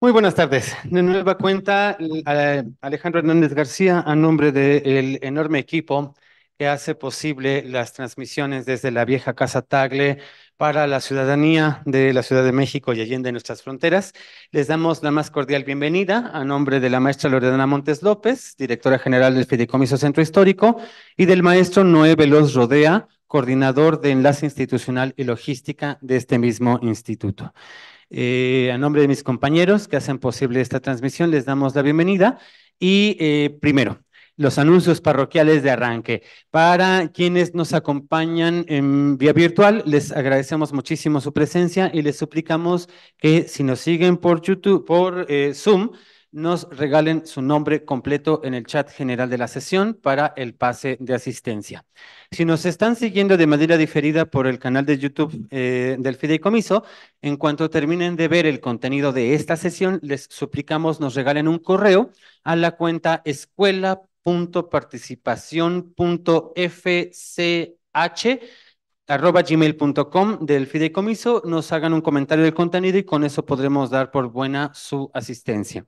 Muy buenas tardes. De nueva cuenta, Alejandro Hernández García, a nombre del enorme equipo que hace posible las transmisiones desde la vieja Casa Tagle para la ciudadanía de la Ciudad de México y allende nuestras fronteras. Les damos la más cordial bienvenida a nombre de la maestra Loredana Montes López, directora general del Fideicomiso Centro Histórico, y del maestro Noé Veloz Rodea, coordinador de Enlace Institucional y Logística de este mismo instituto. Eh, a nombre de mis compañeros que hacen posible esta transmisión, les damos la bienvenida. Y eh, primero, los anuncios parroquiales de arranque. Para quienes nos acompañan en vía virtual, les agradecemos muchísimo su presencia y les suplicamos que si nos siguen por YouTube, por eh, Zoom, nos regalen su nombre completo en el chat general de la sesión para el pase de asistencia. Si nos están siguiendo de manera diferida por el canal de YouTube eh, del Fideicomiso, en cuanto terminen de ver el contenido de esta sesión, les suplicamos nos regalen un correo a la cuenta escuela.participación.fch del fideicomiso, nos hagan un comentario del contenido y con eso podremos dar por buena su asistencia.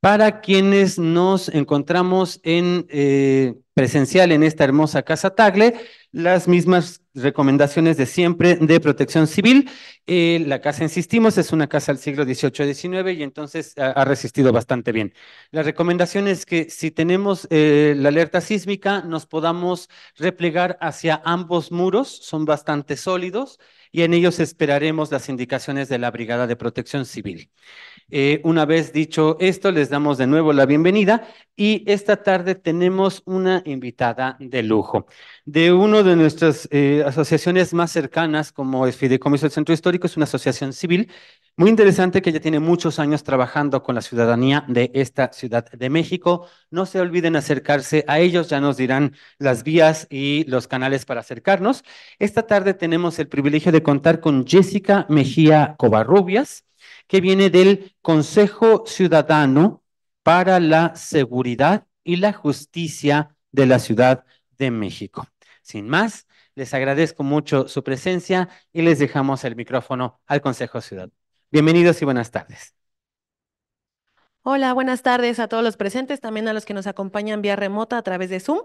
Para quienes nos encontramos en eh, presencial en esta hermosa casa Tagle, las mismas recomendaciones de siempre de protección civil. Eh, la casa, insistimos, es una casa del siglo XVIII-XIX y entonces ha, resistido bastante bien. La recomendación es que si tenemos eh, la alerta sísmica, nos podamos replegar hacia ambos muros, son bastante sólidos y en ellos esperaremos las indicaciones de la Brigada de Protección Civil. Eh, una vez dicho esto, les damos de nuevo la bienvenida y esta tarde tenemos una invitada de lujo de una de nuestras eh, asociaciones más cercanas, como es Fideicomiso del Centro Histórico, es una asociación civil muy interesante que ella tiene muchos años trabajando con la ciudadanía de esta Ciudad de México. No se olviden acercarse a ellos, ya nos dirán las vías y los canales para acercarnos. Esta tarde tenemos el privilegio de contar con Jessica Mejía Covarrubias, que viene del Consejo Ciudadano para la Seguridad y la Justicia de la Ciudad de México. Sin más, les agradezco mucho su presencia y les dejamos el micrófono al Consejo Ciudadano. Bienvenidos y buenas tardes. Hola, buenas tardes a todos los presentes, también a los que nos acompañan vía remota a través de Zoom.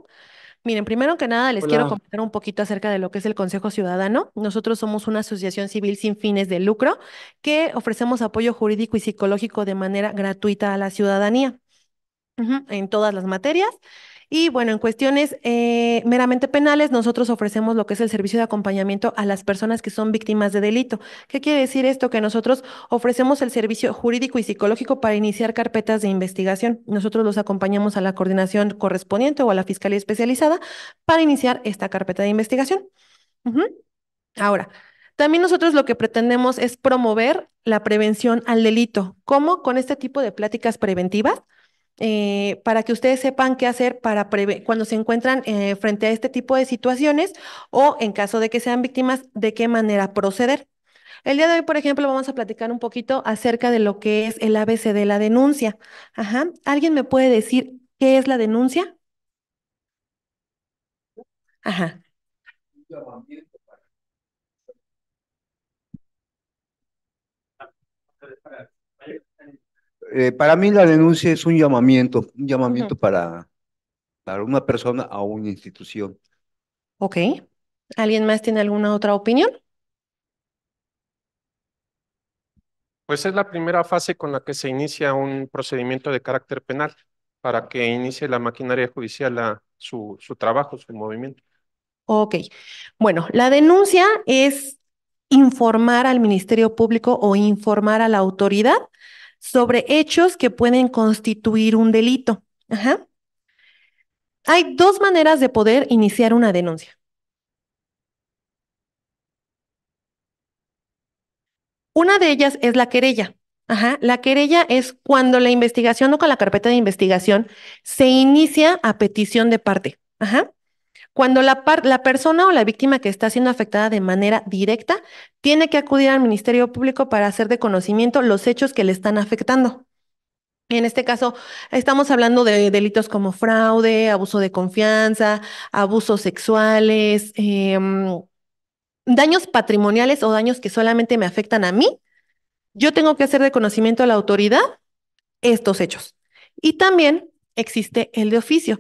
Miren, primero que nada, les quiero comentar un poquito acerca de lo que es el Consejo Ciudadano. Nosotros somos una asociación civil sin fines de lucro que ofrecemos apoyo jurídico y psicológico de manera gratuita a la ciudadanía en todas las materias. Y bueno, en cuestiones eh, meramente penales, nosotros ofrecemos lo que es el servicio de acompañamiento a las personas que son víctimas de delito. ¿Qué quiere decir esto? Que nosotros ofrecemos el servicio jurídico y psicológico para iniciar carpetas de investigación. Nosotros los acompañamos a la coordinación correspondiente o a la fiscalía especializada para iniciar esta carpeta de investigación. Ahora, también nosotros lo que pretendemos es promover la prevención al delito. ¿Cómo? Con este tipo de pláticas preventivas eh, para que ustedes sepan qué hacer para cuando se encuentran eh, frente a este tipo de situaciones o en caso de que sean víctimas, de qué manera proceder. El día de hoy, por ejemplo, vamos a platicar un poquito acerca de lo que es el ABC de la denuncia. Ajá. ¿Alguien me puede decir qué es la denuncia? Ajá. Eh, para mí la denuncia es un llamamiento, un llamamiento para, para una persona a una institución. Ok. ¿Alguien más tiene alguna otra opinión? Pues es la primera fase con la que se inicia un procedimiento de carácter penal para que inicie la maquinaria judicial su, su trabajo, su movimiento. Ok. Bueno, la denuncia es informar al Ministerio Público o informar a la autoridad sobre hechos que pueden constituir un delito. Ajá. Hay dos maneras de poder iniciar una denuncia. Una de ellas es la querella. Ajá. La querella es cuando la investigación o con la carpeta de investigación se inicia a petición de parte. Ajá cuando la, persona o la víctima que está siendo afectada de manera directa tiene que acudir al Ministerio Público para hacer de conocimiento los hechos que le están afectando. En este caso, estamos hablando de delitos como fraude, abuso de confianza, abusos sexuales, em, daños patrimoniales o daños que solamente me afectan a mí. Yo tengo que hacer de conocimiento a la autoridad estos hechos. Y también existe el de oficio,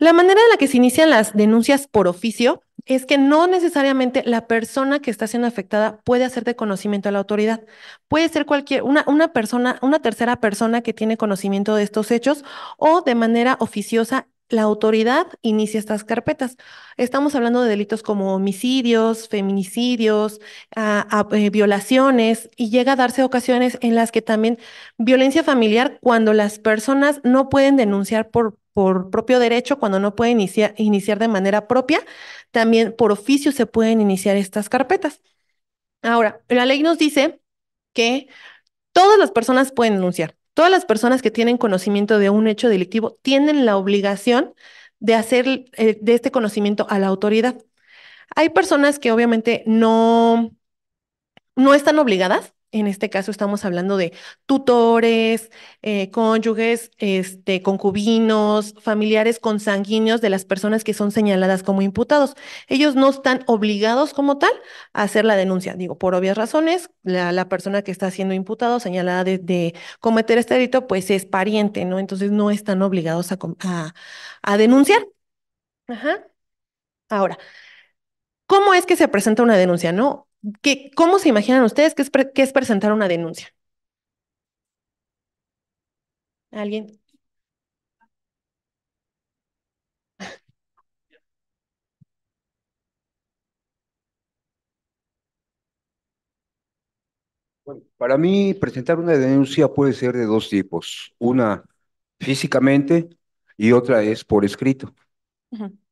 la manera en la que se inician las denuncias por oficio es que no necesariamente la persona que está siendo afectada puede hacer de conocimiento a la autoridad. Puede ser cualquier, una, una persona, una tercera persona que tiene conocimiento de estos hechos o de manera oficiosa la autoridad inicia estas carpetas. Estamos hablando de delitos como homicidios, feminicidios, ah, ah, eh, violaciones y llega a darse ocasiones en las que también violencia familiar cuando las personas no pueden denunciar por por propio derecho, cuando no puede iniciar, de manera propia, también por oficio se pueden iniciar estas carpetas. Ahora, la ley nos dice que todas las personas pueden denunciar, todas las personas que tienen conocimiento de un hecho delictivo tienen la obligación de hacer eh, de este conocimiento a la autoridad. Hay personas que obviamente no, no están obligadas, en este caso estamos hablando de tutores, eh, cónyuges, este, concubinos, familiares consanguíneos de las personas que son señaladas como imputados. Ellos no están obligados como tal a hacer la denuncia. Digo, por obvias razones, la, persona que está siendo imputada o señalada de, cometer este delito, pues es pariente, ¿no? Entonces no están obligados a, a denunciar. Ajá. Ahora, ¿cómo es que se presenta una denuncia, no? ¿Cómo se imaginan ustedes que es, es presentar una denuncia? ¿Alguien? para mí, presentar una denuncia puede ser de dos tipos. Una físicamente y otra es por escrito.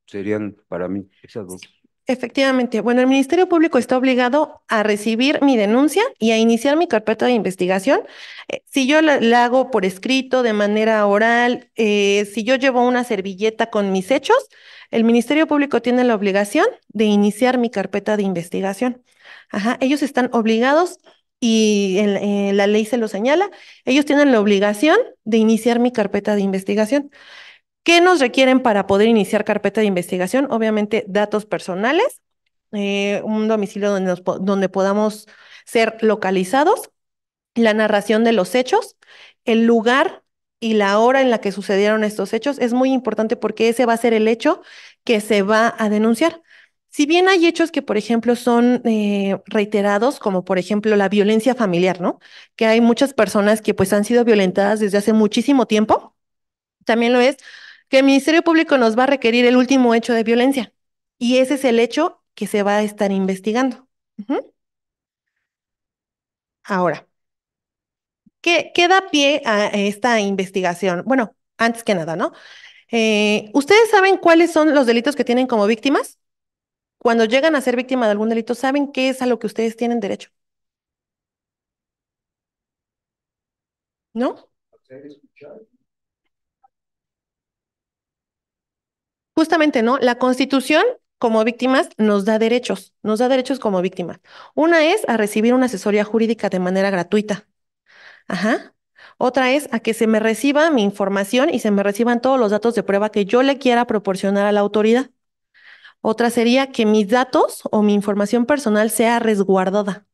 Serían para mí esas dos. Efectivamente. Bueno, el Ministerio Público está obligado a recibir mi denuncia y a iniciar mi carpeta de investigación. Eh, si yo la, hago por escrito, de manera oral, eh, si yo llevo una servilleta con mis hechos, el Ministerio Público tiene la obligación de iniciar mi carpeta de investigación. Ajá, ellos están obligados y eh, la ley se lo señala, ellos tienen la obligación de iniciar mi carpeta de investigación. ¿Qué nos requieren para poder iniciar carpeta de investigación? Obviamente datos personales, eh, un domicilio donde, donde podamos ser localizados, la narración de los hechos, el lugar y la hora en la que sucedieron estos hechos es muy importante porque ese va a ser el hecho que se va a denunciar. Si bien hay hechos que, por ejemplo, son eh, reiterados, como por ejemplo la violencia familiar, ¿no? Que hay muchas personas que pues han sido violentadas desde hace muchísimo tiempo, también lo es que el Ministerio Público nos va a requerir el último hecho de violencia y ese es el hecho que se va a estar investigando. Ahora, ¿qué, da pie a esta investigación? Bueno, antes que nada, ¿no? Eh, ¿Ustedes saben cuáles son los delitos que tienen como víctimas? Cuando llegan a ser víctima de algún delito, ¿saben qué es a lo que ustedes tienen derecho? ¿No? Justamente, ¿no? La constitución como víctimas nos da derechos, nos da derechos como víctimas. Una es a recibir una asesoría jurídica de manera gratuita. Ajá. Otra es a que se me reciba mi información y se me reciban todos los datos de prueba que yo le quiera proporcionar a la autoridad. Otra sería que mis datos o mi información personal sea resguardada.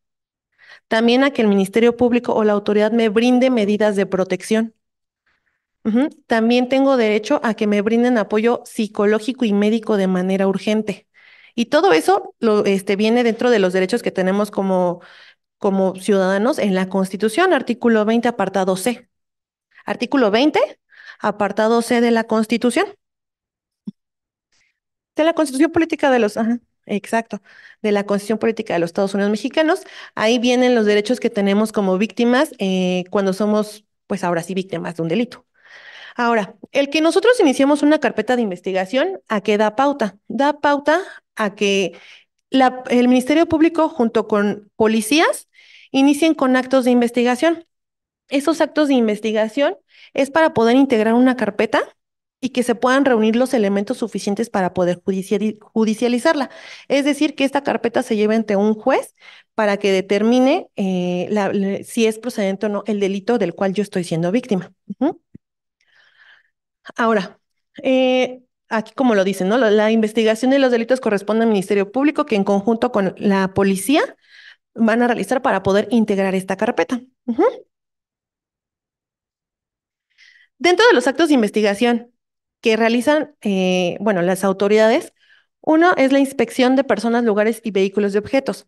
También a que el Ministerio Público o la autoridad me brinde medidas de protección. También tengo derecho a que me brinden apoyo psicológico y médico de manera urgente. Y todo eso este, viene dentro de los derechos que tenemos como, ciudadanos en la Constitución, artículo 20, apartado C. Artículo 20, apartado C de la Constitución. De la Constitución Política de los... exacto, de la Constitución Política de los Estados Unidos Mexicanos. Ahí vienen los derechos que tenemos como víctimas eh, cuando somos, pues ahora sí, víctimas de un delito. Ahora, el que nosotros iniciemos una carpeta de investigación, ¿a qué da pauta? Da pauta a que el Ministerio Público junto con policías inicien con actos de investigación. Esos actos de investigación es para poder integrar una carpeta y que se puedan reunir los elementos suficientes para poder judicializarla. Es decir, que esta carpeta se lleve ante un juez para que determine eh, si es procedente o no el delito del cual yo estoy siendo víctima. Ahora, eh, aquí como lo dicen, ¿no? La, investigación de los delitos corresponde al Ministerio Público, que en conjunto con la policía van a realizar para poder integrar esta carpeta. Dentro de los actos de investigación que realizan, eh, bueno, las autoridades, uno es la inspección de personas, lugares y vehículos de objetos.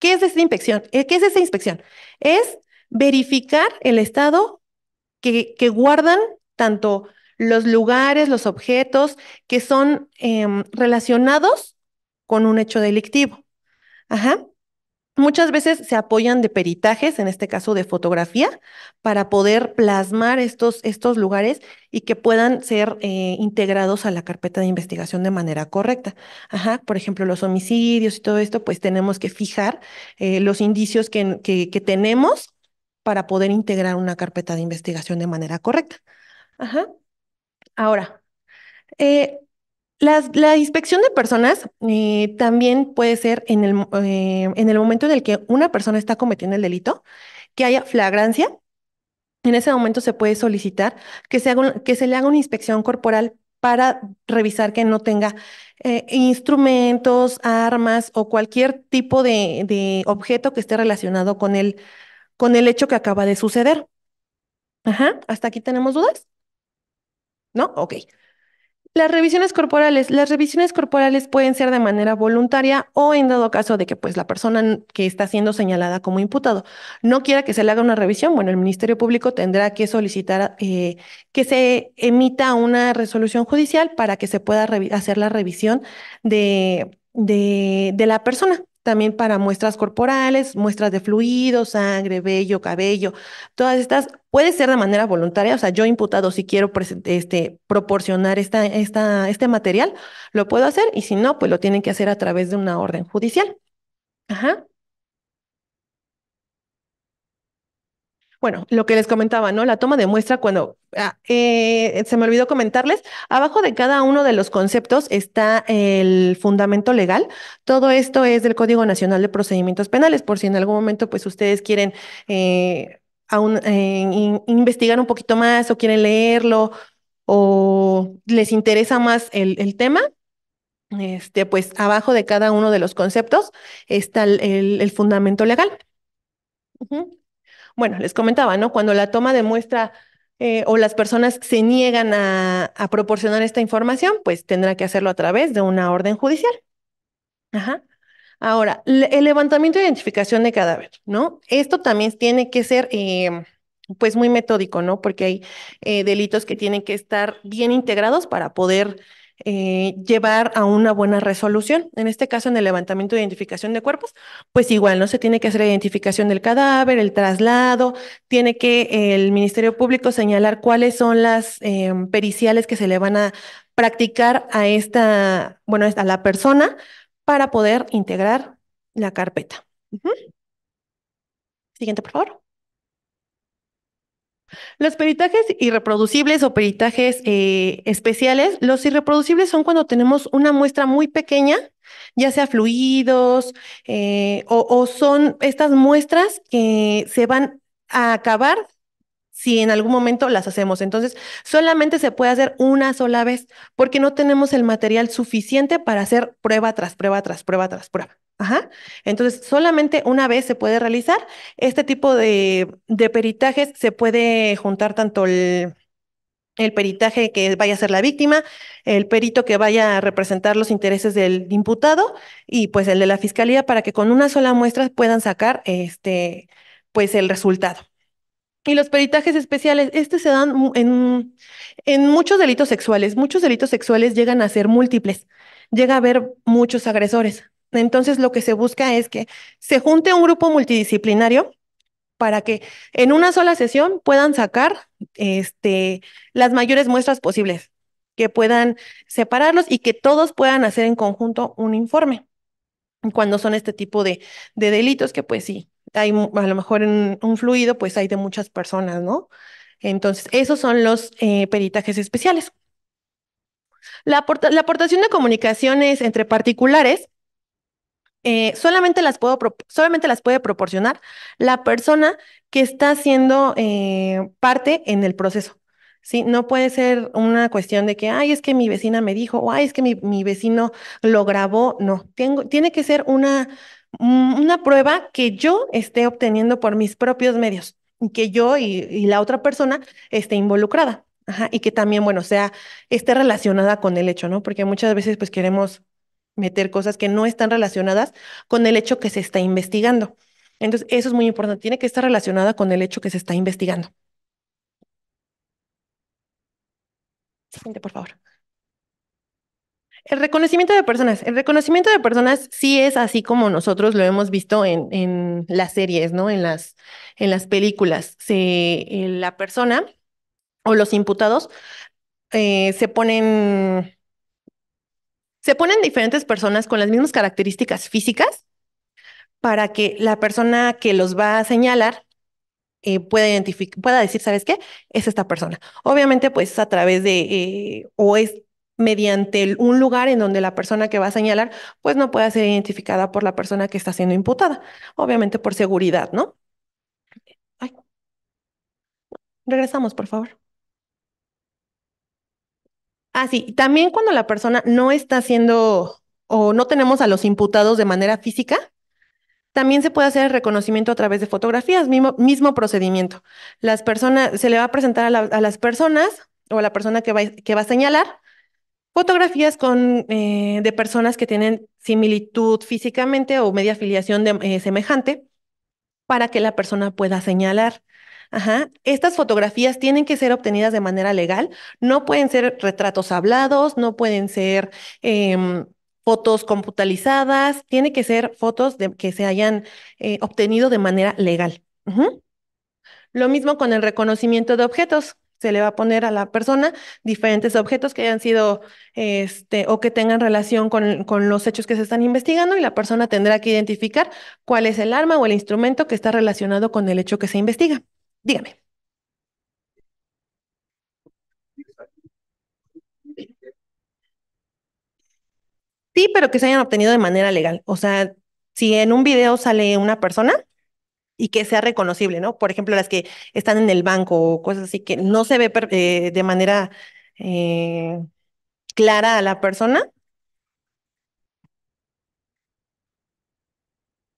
¿Qué es esa inspección? Eh, ¿Qué es esa inspección? Es verificar el estado que guardan tanto los lugares, los objetos que son em, relacionados con un hecho delictivo. Ajá. Muchas veces se apoyan de peritajes, en este caso de fotografía, para poder plasmar estos, estos lugares y que puedan ser eh, integrados a la carpeta de investigación de manera correcta. Ajá, por ejemplo, los homicidios y todo esto, pues tenemos que fijar eh, los indicios que, que, que, tenemos para poder integrar una carpeta de investigación de manera correcta. Ajá. Ahora, eh, la, inspección de personas eh, también puede ser eh, en el, momento en el que una persona está cometiendo el delito, que haya flagrancia. En ese momento se puede solicitar que se, que se le haga una inspección corporal para revisar que no tenga instrumentos, armas o cualquier tipo de, objeto que esté relacionado con el, con el hecho que acaba de suceder. Ajá, ¿hasta aquí tenemos dudas? ¿no? Ok. Las revisiones corporales. Las revisiones corporales pueden ser de manera voluntaria o en dado caso de que pues, la persona que está siendo señalada como imputado no quiera que se le haga una revisión, bueno, el Ministerio Público tendrá que solicitar eh, que se emita una resolución judicial para que se pueda hacer la revisión de la persona también para muestras corporales, muestras de fluidos, sangre, vello, cabello, todas estas, puede ser de manera voluntaria, o sea, yo imputado si quiero este, proporcionar esta, esta, este material, lo puedo hacer y si no, pues lo tienen que hacer a través de una orden judicial. Ajá. Bueno, lo que les comentaba, ¿no? La toma de muestra cuando ah, eh, se me olvidó comentarles, abajo de cada uno de los conceptos está el fundamento legal. Todo esto es del Código Nacional de Procedimientos Penales, por si en algún momento pues ustedes quieren eh, aún, eh, investigar un poquito más o quieren leerlo o les interesa más el, tema, este, pues abajo de cada uno de los conceptos está el, fundamento legal. Bueno, les comentaba, ¿no? Cuando la toma de muestra eh, o las personas se niegan a, proporcionar esta información, pues tendrá que hacerlo a través de una orden judicial. Ajá. Ahora, el levantamiento e identificación de cadáver, ¿no? Esto también tiene que ser, em, pues, muy metódico, ¿no? Porque hay eh, delitos que tienen que estar bien integrados para poder eh, llevar a una buena resolución. En este caso, en el levantamiento de identificación de cuerpos, pues igual, ¿no? Se tiene que hacer identificación del cadáver, el traslado, tiene que el Ministerio Público señalar cuáles son las em, periciales que se le van a practicar a esta, bueno, a la persona para poder integrar la carpeta. Siguiente, por favor. Los peritajes irreproducibles o peritajes eh, especiales, los irreproducibles son cuando tenemos una muestra muy pequeña, ya sea fluidos eh, o son estas muestras que se van a acabar si en algún momento las hacemos. Entonces, solamente se puede hacer una sola vez porque no tenemos el material suficiente para hacer prueba tras prueba tras prueba tras prueba. Entonces, solamente una vez se puede realizar. Este tipo de, peritajes se puede juntar tanto el, peritaje que vaya a ser la víctima, el perito que vaya a representar los intereses del imputado y pues el de la fiscalía para que con una sola muestra puedan sacar este pues el resultado. Y los peritajes especiales, estos se dan en, en muchos delitos sexuales. Muchos delitos sexuales llegan a ser múltiples. Llega a haber muchos agresores. Entonces, lo que se busca es que se junte un grupo multidisciplinario para que en una sola sesión puedan sacar este, las mayores muestras posibles, que puedan separarlos y que todos puedan hacer en conjunto un informe cuando son este tipo de, delitos que pues sí, hay a lo mejor en un fluido pues hay de muchas personas, ¿no? Entonces, esos son los eh, peritajes especiales. La, aportación de comunicaciones entre particulares eh, solamente, las puedo, solamente las puede proporcionar la persona que está siendo eh, parte en el proceso. ¿sí? No puede ser una cuestión de que, ay, es que mi vecina me dijo, o ay, es que mi, vecino lo grabó. No, Tengo, tiene que ser una, una prueba que yo esté obteniendo por mis propios medios que yo y, la otra persona esté involucrada. y que también, bueno, sea, esté relacionada con el hecho, ¿no? Porque muchas veces pues queremos meter cosas que no están relacionadas con el hecho que se está investigando. Entonces, eso es muy importante, tiene que estar relacionada con el hecho que se está investigando. Siguiente, por favor. El reconocimiento de personas. El reconocimiento de personas sí es así como nosotros lo hemos visto en, en las series, ¿no? En las, en las películas. Se, eh, la persona o los imputados eh, se ponen se ponen diferentes personas con las mismas características físicas para que la persona que los va a señalar eh, pueda, identificar, pueda decir, ¿sabes qué? Es esta persona. Obviamente, pues a través de, eh, o es mediante un lugar en donde la persona que va a señalar, pues no pueda ser identificada por la persona que está siendo imputada. Obviamente por seguridad, ¿no? Regresamos, por favor. Ah, sí. También cuando la persona no está haciendo o no tenemos a los imputados de manera física, también se puede hacer el reconocimiento a través de fotografías, mismo, mismo procedimiento. Las personas, se le va a presentar a, las personas o a la persona que va, que va a señalar fotografías con, eh, de personas que tienen similitud físicamente o media afiliación de, eh, semejante para que la persona pueda señalar. Ajá. Estas fotografías tienen que ser obtenidas de manera legal. No pueden ser retratos hablados, no pueden ser em, fotos computalizadas, tiene que ser fotos que se hayan eh, obtenido de manera legal. Lo mismo con el reconocimiento de objetos. Se le va a poner a la persona diferentes objetos que hayan sido este, o que tengan relación con los hechos que se están investigando y la persona tendrá que identificar cuál es el arma o el instrumento que está relacionado con el hecho que se investiga. Dígame. Sí, pero que se hayan obtenido de manera legal. O sea, si en un video sale una persona y que sea reconocible, ¿no? Por ejemplo, las que están en el banco o cosas así que no se ve eh, de manera eh, clara a la persona.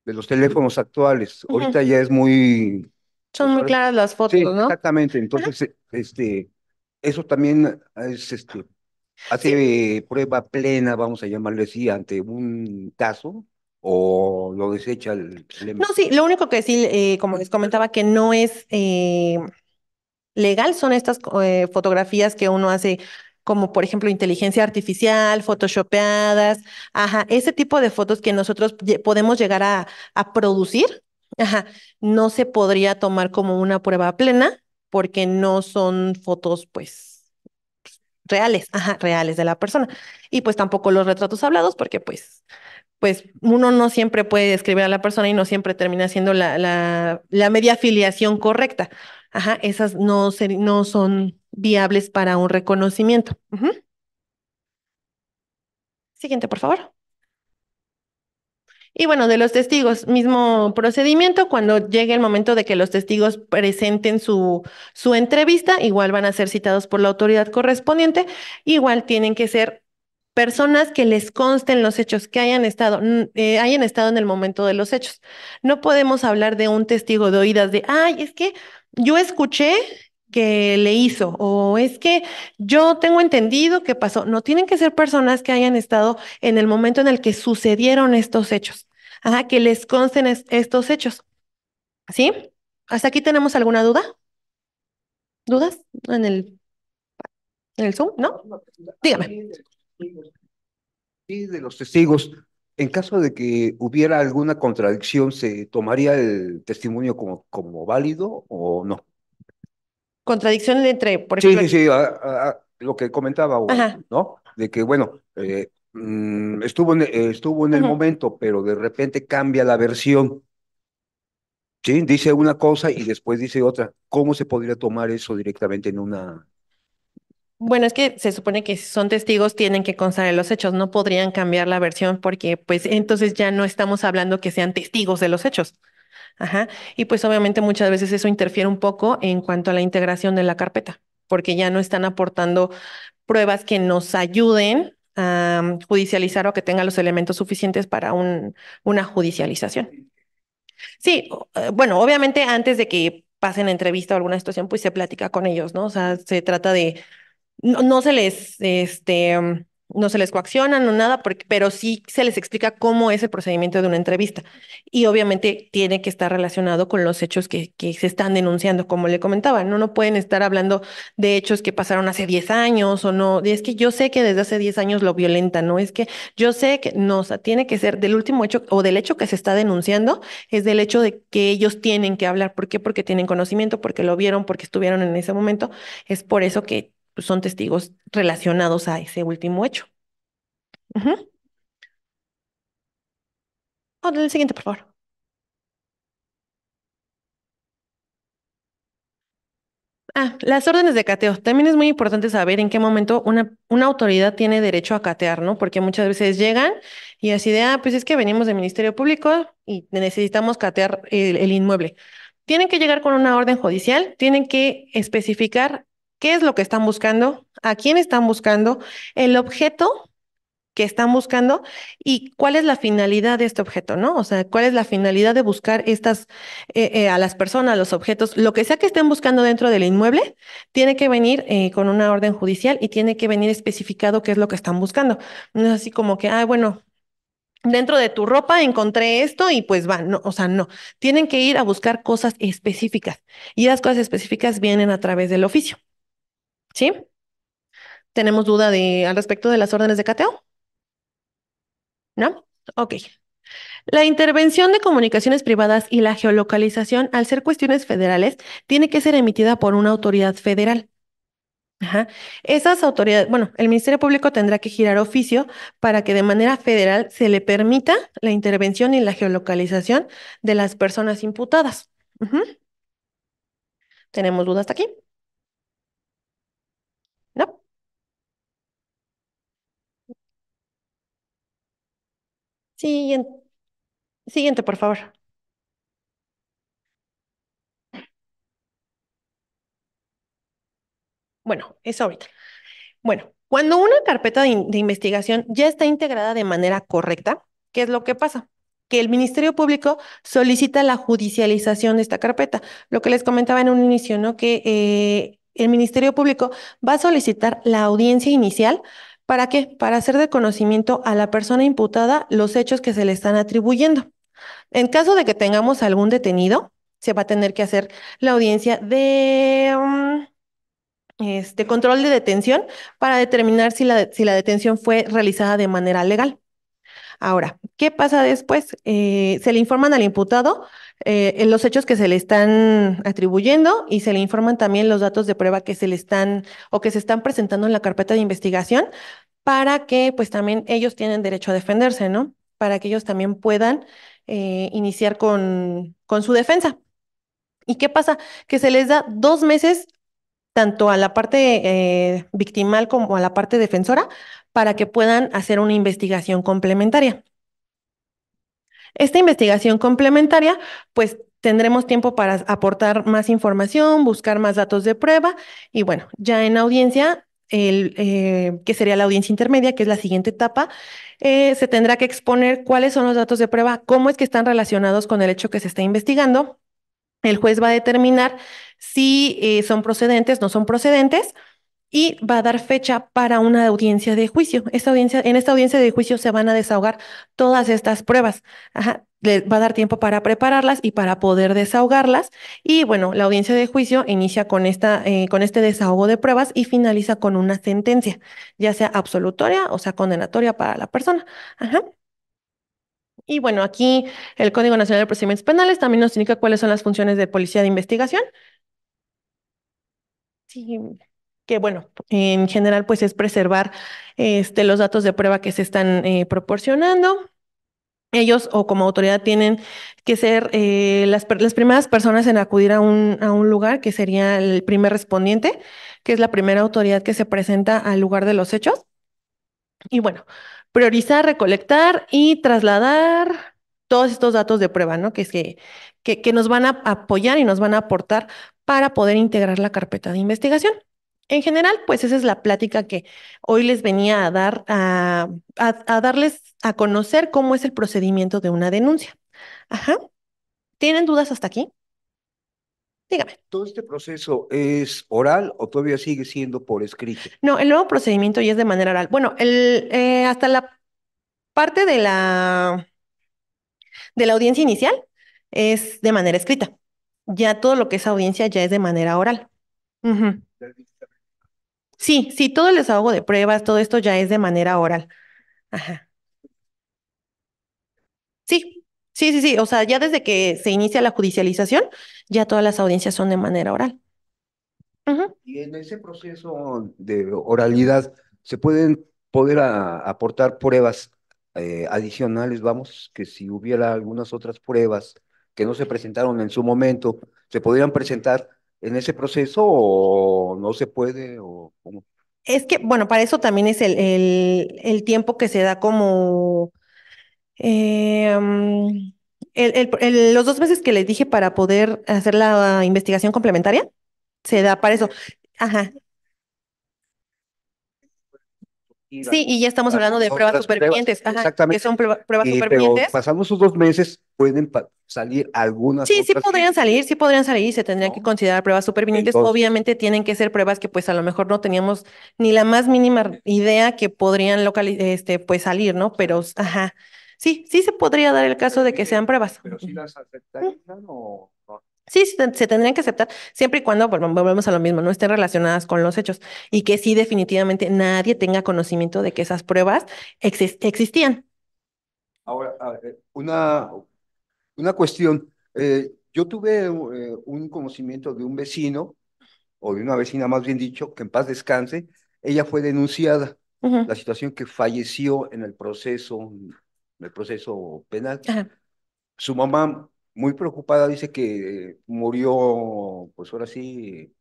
De los teléfonos actuales, ahorita ya es muy son muy claras las fotos, ¿no? Exactamente. Entonces, este, eso también es este, hace prueba plena, vamos a llamarlo, así, ante un caso o lo desecha el... No, sí, lo único que sí, eh, como les comentaba, que no es eh, legal son estas eh, fotografías que uno hace como por ejemplo inteligencia artificial, photoshopeadas, ajá, ese tipo de fotos que nosotros podemos llegar a producir Ajá, no se podría tomar como una prueba plena porque no son fotos, pues, reales, ajá, reales de la persona. Y pues tampoco los retratos hablados porque pues, pues uno no siempre puede describir a la persona y no siempre termina siendo la, la, media afiliación correcta. Ajá, esas no, no son viables para un reconocimiento. Siguiente, por favor. Y bueno, de los testigos, mismo procedimiento, cuando llegue el momento de que los testigos presenten su, su entrevista, igual van a ser citados por la autoridad correspondiente, igual tienen que ser personas que les consten los hechos, que hayan estado, eh, hayan estado en el momento de los hechos. No podemos hablar de un testigo de oídas de, ay, es que yo escuché que le hizo o es que yo tengo entendido que pasó. No tienen que ser personas que hayan estado en el momento en el que sucedieron estos hechos, Ajá, que les consten estos hechos. ¿Sí? ¿Hasta aquí tenemos alguna duda? ¿Dudas en el, en el Zoom? ¿No? Dígame. Sí, de los testigos. En caso de que hubiera alguna contradicción, ¿se tomaría el testimonio como, como válido o no? ¿Contradicción entre, por ejemplo... Sí, sí, sí, lo que comentaba, ¿no? De que, bueno, eh, mm, estuvo en, eh, estuvo en el momento, pero de repente cambia la versión. Sí, dice una cosa y después dice otra. ¿Cómo se podría tomar eso directamente en una... Bueno, es que se supone que si son testigos tienen que constar en los hechos, no podrían cambiar la versión porque pues entonces ya no estamos hablando que sean testigos de los hechos. Ajá. Y pues obviamente muchas veces eso interfiere un poco en cuanto a la integración de la carpeta, porque ya no están aportando pruebas que nos ayuden a mm, judicializar o que tengan los elementos suficientes para un, una judicialización. Sí, eh, bueno, obviamente antes de que pasen entrevista o alguna situación, pues se platica con ellos, ¿no? O sea, se trata de, no, no se les, este, mm, no se les coaccionan o nada, pero sí se les explica cómo es el procedimiento de una entrevista. Y obviamente tiene que estar relacionado con los hechos que, que se están denunciando, como le comentaba, ¿no? no pueden estar hablando de hechos que pasaron hace 10 años o no, es que yo sé que desde hace 10 años lo violenta, no es que yo sé que no, o sea, tiene que ser del último hecho o del hecho que se está denunciando, es del hecho de que ellos tienen que hablar. ¿Por qué? Porque tienen conocimiento, porque lo vieron, porque estuvieron en ese momento. Es por eso que pues, son testigos relacionados a ese último hecho. Oh, el siguiente, por favor. Ah, las órdenes de cateo. También es muy importante saber en qué momento una, una, autoridad tiene derecho a catear, ¿no? Porque muchas veces llegan y así de, ah, pues es que venimos del Ministerio Público y necesitamos catear el inmueble. Tienen que llegar con una orden judicial, tienen que especificar qué es lo que están buscando, a quién están buscando, el objeto que están buscando y cuál es la finalidad de este objeto, ¿no? O sea, cuál es la finalidad de buscar estas, eh, eh, a las personas, los objetos, lo que sea que estén buscando dentro del inmueble, tiene que venir eh, con una orden judicial y tiene que venir especificado qué es lo que están buscando. No es así como que, ah, bueno, dentro de tu ropa encontré esto y pues va. no, o sea, no, tienen que ir a buscar cosas específicas y las cosas específicas vienen a través del oficio. ¿Sí? ¿Tenemos duda de, al respecto de las órdenes de cateo? ¿No? Ok. La intervención de comunicaciones privadas y la geolocalización, al ser cuestiones federales, tiene que ser emitida por una autoridad federal. Ajá. Esas autoridades, bueno, el Ministerio Público tendrá que girar oficio para que de manera federal se le permita la intervención y la geolocalización de las personas imputadas. ¿Tenemos dudas hasta aquí? Siguiente, siguiente por favor. Bueno, es ahorita. Bueno, cuando una carpeta de, investigación ya está integrada de manera correcta, ¿qué es lo que pasa? que el Ministerio Público solicita la judicialización de esta carpeta. Lo que les comentaba en un inicio, ¿no? Que eh, el Ministerio Público va a solicitar la audiencia inicial ¿Para qué? Para hacer de conocimiento a la persona imputada los hechos que se le están atribuyendo. En caso de que tengamos algún detenido, se va a tener que hacer la audiencia de mm, este, control de detención para determinar si la, detención fue realizada de manera legal. Ahora, ¿qué pasa después? Eh, se le informan al imputado eh, en los hechos que se le están atribuyendo y se le informan también los datos de prueba que se le están o que se están presentando en la carpeta de investigación para que pues también ellos tienen derecho a defenderse, ¿no? Para que ellos también puedan eh, iniciar con, su defensa. ¿Y qué pasa? Que se les da dos meses tanto a la parte eh, victimal como a la parte defensora para que puedan hacer una investigación complementaria. Esta investigación complementaria, pues tendremos tiempo para aportar más información, buscar más datos de prueba y bueno, ya en audiencia eh, que sería la audiencia intermedia, que es la siguiente etapa, eh, se tendrá que exponer cuáles son los datos de prueba, cómo es que están relacionados con el hecho que se está investigando. El juez va a determinar si eh, son procedentes, no son procedentes y va a dar fecha para una audiencia de juicio. audiencia, en esta audiencia de juicio se van a desahogar todas estas pruebas. Ajá, le va a dar tiempo para prepararlas y para poder desahogarlas. Y bueno, la audiencia de juicio inicia con, esta, eh, con este desahogo de pruebas y finaliza con una sentencia, ya sea absolutoria o sea condenatoria para la persona. Ajá. Y bueno, aquí el Código Nacional de Procedimientos Penales también nos indica cuáles son las funciones de policía de investigación. Sí que bueno, en general pues es preservar este, los datos de prueba que se están eh, proporcionando. Ellos o como autoridad tienen que ser eh, las, primeras personas en acudir a un, a un lugar, que sería el primer respondiente, que es la primera autoridad que se presenta al lugar de los hechos. Y bueno, priorizar, recolectar y trasladar todos estos datos de prueba, ¿no? Que, que, que nos van a apoyar y nos van a aportar para poder integrar la carpeta de investigación. En general, pues esa es la plática que hoy les venía a dar, a, darles a conocer cómo es el procedimiento de una denuncia. Ajá. ¿Tienen dudas hasta aquí? Dígame. ¿Todo este proceso es oral o todavía sigue siendo por escrito? No, el nuevo procedimiento ya es de manera oral. Bueno, el, eh, hasta la parte de la, de la audiencia inicial es de manera escrita. Ya todo lo que es audiencia ya es de manera oral. Sí, sí, todo el desahogo de pruebas, todo esto ya es de manera oral. Ajá. Sí, sí, sí, sí. O sea, ya desde que se inicia la judicialización, ya todas las audiencias son de manera oral. Y en ese proceso de oralidad, ¿se pueden poder aportar pruebas eh, adicionales? Vamos, que si hubiera algunas otras pruebas que no se presentaron en su momento, se podrían presentar en ese proceso o no se puede o cómo? Es que, bueno, para eso también es el, el, tiempo que se da como... Em, los dos meses que les dije para poder hacer la investigación complementaria, se da para eso. Ajá, Sí, y ya estamos hablando de pruebas supervivientes. Que son pruebas supervivientes. Pero pasamos esos dos meses, pueden salir algunas. Sí, sí podrían salir, sí podrían salir y se tendrían que considerar pruebas supervivientes. Obviamente tienen que ser pruebas que pues a lo mejor no teníamos ni la más mínima idea que podrían este, pues salir, ¿no? Pero, ajá. Sí, sí se podría dar el caso de que sean pruebas. Pero si las aceptarían o Sí, se tendrían que aceptar siempre y cuando volvemos a lo mismo, no estén relacionadas con los hechos y que sí definitivamente nadie tenga conocimiento de que esas pruebas existían. Ahora, eh, una, una cuestión. Eh, yo tuve eh, un conocimiento de un vecino, o de una vecina más bien dicho, que en paz descanse, ella fue denunciada. La situación que falleció en el proceso, en el proceso penal. Su mamá muy preocupada, dice que murió, pues ahora sí,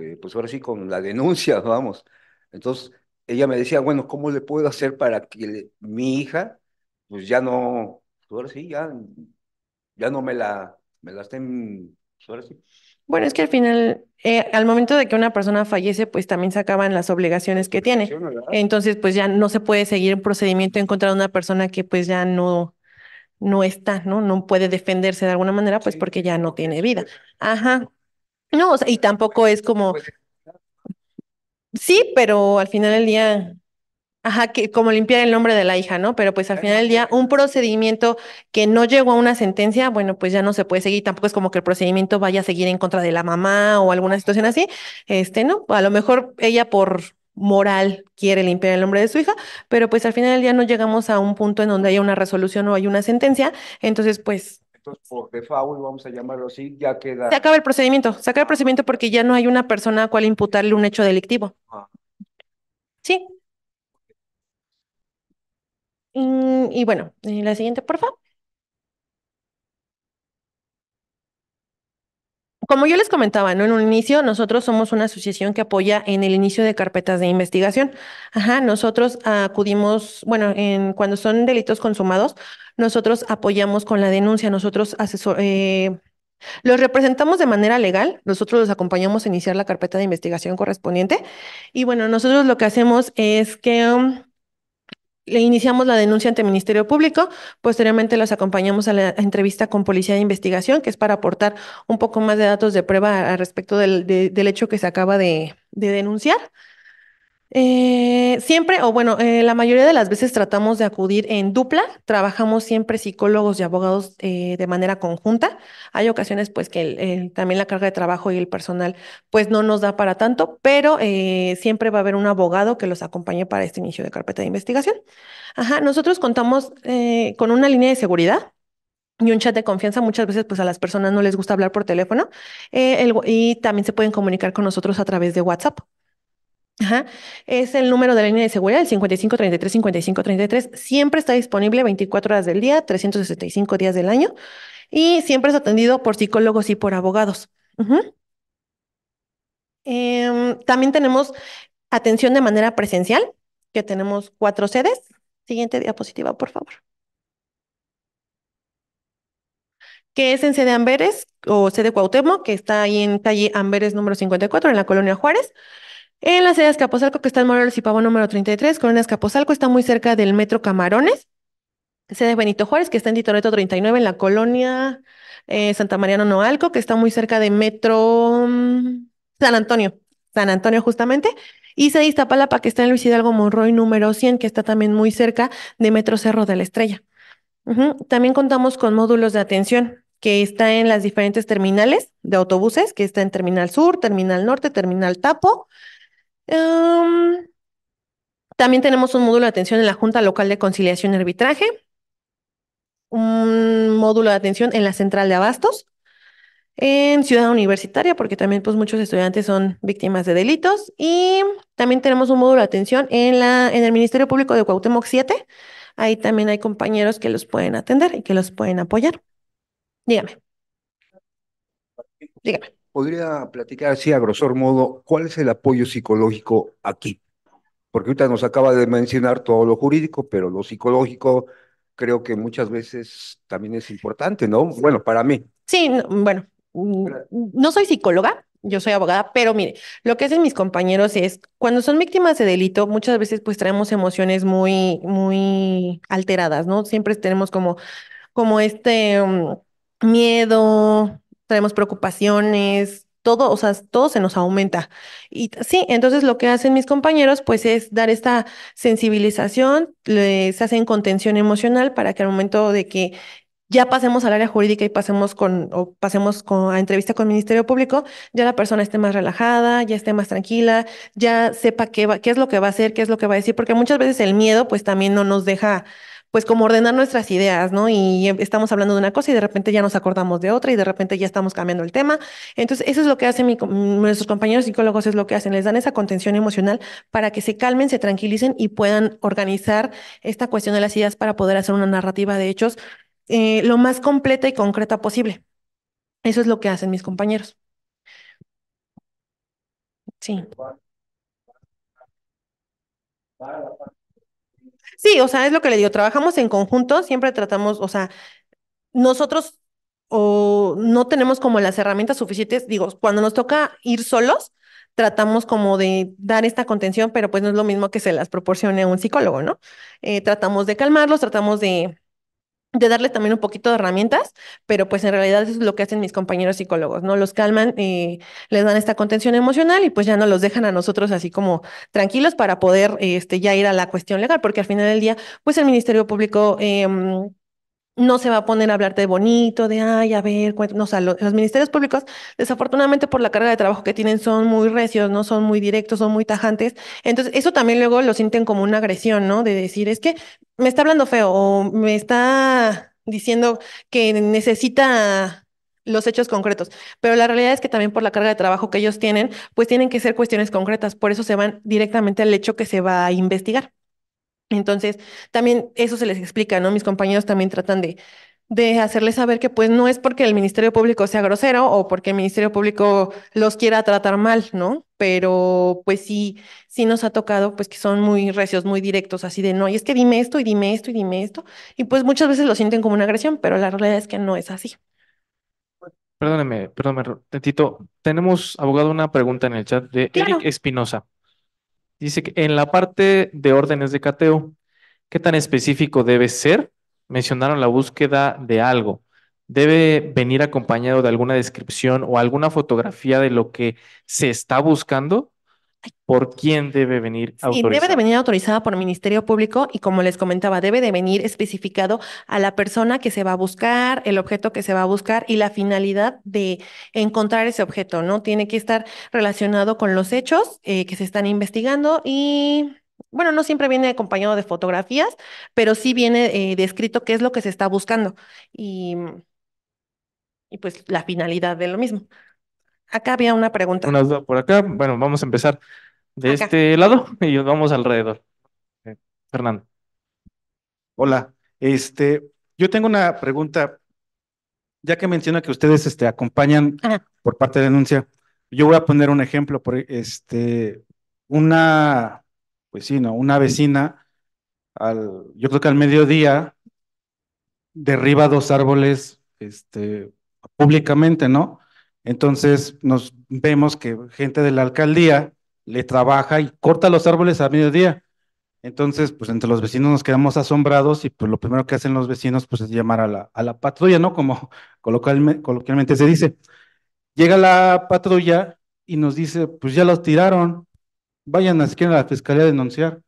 eh, pues ahora sí con la denuncia, vamos. Entonces, ella me decía, bueno, ¿cómo le puedo hacer para que mi hija, pues ya no, pues ahora sí, ya, ya no me la, me la estén, pues ahora sí. Bueno, es que al final, eh, al momento de que una persona fallece, pues también se acaban las obligaciones que tiene. Entonces, pues ya no se puede seguir un procedimiento en contra de una persona que pues ya no, no está, ¿no? No puede defenderse de alguna manera, pues porque ya no tiene vida. Pues, ajá. No, o sea, y pues, tampoco es pues, como... Sí, pero al final del día, ajá, que como limpiar el nombre de la hija, ¿no? Pero pues al final del día, un procedimiento que no llegó a una sentencia, bueno, pues ya no se puede seguir, tampoco es como que el procedimiento vaya a seguir en contra de la mamá o alguna situación así. Este, ¿no? A lo mejor ella por moral quiere limpiar el nombre de su hija, pero pues al final del día no llegamos a un punto en donde haya una resolución o hay una sentencia, entonces pues... Entonces, por default, vamos a llamarlo así, ya queda... Se acaba el procedimiento, se acaba el ah. procedimiento porque ya no hay una persona a cual imputarle un hecho delictivo. Ah. Sí. y bueno, eh, la siguiente, por favor. como yo les comentaba, ¿no? En un inicio, nosotros somos una asociación que apoya en el inicio de carpetas de investigación. Ajá, nosotros acudimos, bueno, en, cuando son delitos consumados, nosotros apoyamos con la denuncia, nosotros eh, los representamos de manera legal, nosotros los acompañamos a iniciar la carpeta de investigación correspondiente y bueno, nosotros lo que hacemos es que... Um, le iniciamos la denuncia ante el Ministerio Público, posteriormente los acompañamos a la entrevista con Policía de Investigación, que es para aportar un poco más de datos de prueba al respecto del, del hecho que se acaba de, de denunciar. Eh, siempre, o bueno, eh, la mayoría de las veces tratamos de acudir en dupla, trabajamos siempre psicólogos y abogados eh, de manera conjunta. Hay ocasiones pues que también la carga de trabajo y el personal pues no nos da para tanto, pero siempre va a haber un abogado que los acompañe para este inicio de carpeta de investigación. Ajá, nosotros contamos con una línea de seguridad y un chat de confianza. Muchas veces, pues a las personas no les gusta hablar por teléfono y también se pueden comunicar con nosotros a través de WhatsApp. Es el número de la línea de seguridad, el 5533-5533, Siempre está disponible 24 horas del día, 365 días del año y siempre es atendido por psicólogos y por abogados. Em, también tenemos atención de manera presencial, que tenemos cuatro sedes. Siguiente diapositiva, por favor. que es en sede Amberes o sede Cuauhtémoc, que está ahí en calle Amberes número 54 en la colonia Juárez. En la sede Escaposalco, que está en Morales y Pavo número 33, Colonia Escaposalco, está muy cerca del Metro Camarones. Sede Benito Juárez, que está en Titoreto 39, en la colonia eh, Santa Mariano Noalco, que está muy cerca de Metro mm, San Antonio, San Antonio justamente. Y sede Iztapalapa, que está en Luis Hidalgo Monroy número 100, que está también muy cerca de Metro Cerro de la Estrella. También contamos con módulos de atención que está en las diferentes terminales de autobuses, que está en Terminal Sur, Terminal Norte, Terminal Tapo, Em, también tenemos un módulo de atención en la Junta Local de Conciliación y Arbitraje, un módulo de atención en la Central de Abastos, en Ciudad Universitaria, porque también pues, muchos estudiantes son víctimas de delitos, y también tenemos un módulo de atención en, la, en el Ministerio Público de Cuauhtémoc 7. Ahí también hay compañeros que los pueden atender y que los pueden apoyar. Dígame. Dígame podría platicar así a grosor modo cuál es el apoyo psicológico aquí. Porque ahorita nos acaba de mencionar todo lo jurídico, pero lo psicológico creo que muchas veces también es importante, ¿no? Bueno, para mí. Sí, bueno, mm, no soy psicóloga, yo soy abogada, pero mire, lo que hacen mis compañeros es, cuando son víctimas de delito, muchas veces pues traemos emociones muy, muy alteradas, ¿no? Siempre tenemos como, como este mm, miedo, traemos preocupaciones, todo, o sea, todo se nos aumenta. Y sí, entonces lo que hacen mis compañeros, pues es dar esta sensibilización, les hacen contención emocional para que al momento de que ya pasemos al área jurídica y pasemos con o pasemos con, a entrevista con el Ministerio Público, ya la persona esté más relajada, ya esté más tranquila, ya sepa qué qué es lo que va a hacer, qué es lo que va a decir, porque muchas veces el miedo pues también no nos deja pues como ordenar nuestras ideas, ¿no? Y em, estamos hablando de una cosa y de repente ya nos acordamos de otra y de repente ya estamos cambiando el tema. Entonces, eso es lo que hacen mm, nuestros compañeros psicólogos, es lo que hacen, les dan esa contención emocional para que se calmen, se tranquilicen y puedan organizar esta cuestión de las ideas para poder hacer una narrativa de hechos eh, lo más completa y concreta posible. Eso es lo que hacen mis compañeros. Sí. Para, Sí, o sea, es lo que le digo, trabajamos en conjunto, siempre tratamos, o sea, nosotros o no tenemos como las herramientas suficientes, digo, cuando nos toca ir solos, tratamos como de dar esta contención, pero pues no es lo mismo que se las proporcione un psicólogo, ¿no? Eh, tratamos de calmarlos, tratamos de de darles también un poquito de herramientas, pero pues en realidad eso es lo que hacen mis compañeros psicólogos, ¿no? Los calman y les dan esta contención emocional y pues ya no los dejan a nosotros así como tranquilos para poder este, ya ir a la cuestión legal, porque al final del día, pues el Ministerio Público... Em, no se va a poner a hablarte bonito, de, ay, a ver, no, o sea, los, los, ministerios públicos, desafortunadamente por la carga de trabajo que tienen, son muy recios, no son muy directos, son muy tajantes. Entonces, eso también luego lo sienten como una agresión, ¿no? De decir, es que me está hablando feo o me está diciendo que necesita los hechos concretos. Pero la realidad es que también por la carga de trabajo que ellos tienen, pues tienen que ser cuestiones concretas. Por eso se van directamente al hecho que se va a investigar. Entonces, también eso se les explica, ¿no? Mis compañeros también tratan de, hacerles saber que pues no es porque el Ministerio Público sea grosero o porque el Ministerio Público los quiera tratar mal, ¿no? Pero pues sí, sí nos ha tocado pues que son muy recios, muy directos, así de no, y es que dime esto y dime esto y dime esto, y pues muchas veces lo sienten como una agresión, pero la realidad es que no es así. Perdóneme, perdóneme, Tito, tenemos, abogado, una pregunta en el chat de Eric Espinosa. Dice que en la parte de órdenes de cateo, ¿qué tan específico debe ser? Mencionaron la búsqueda de algo. Debe venir acompañado de alguna descripción o alguna fotografía de lo que se está buscando por quién debe venir autorizada. debe de venir autorizada por el Ministerio Público y como les comentaba, debe de venir especificado a la persona que se va a buscar, el objeto que se va a buscar y la finalidad de encontrar ese objeto, ¿no? Tiene que estar relacionado con los hechos eh, que se están investigando y bueno, no siempre viene acompañado de fotografías, pero sí viene eh, descrito qué es lo que se está buscando y, y pues la finalidad de lo mismo. Acá había una pregunta. por acá. Bueno, vamos a empezar de este lado y vamos alrededor. Eh, Fernando. Hola, este, yo tengo una pregunta. Ya que menciona que ustedes este, acompañan por parte de denuncia, yo voy a poner un ejemplo. Por, este, una, pues sí, una vecina, al, yo creo que al mediodía, derriba dos árboles este, públicamente, ¿no? Entonces nos vemos que gente de la alcaldía le trabaja y corta los árboles a mediodía. Entonces, pues entre los vecinos nos quedamos asombrados y pues lo primero que hacen los vecinos pues es llamar a la, patrulla, ¿no? Como coloquialmente se dice. Llega la patrulla y nos dice, pues ya los tiraron, vayan a la fiscalía a denunciar.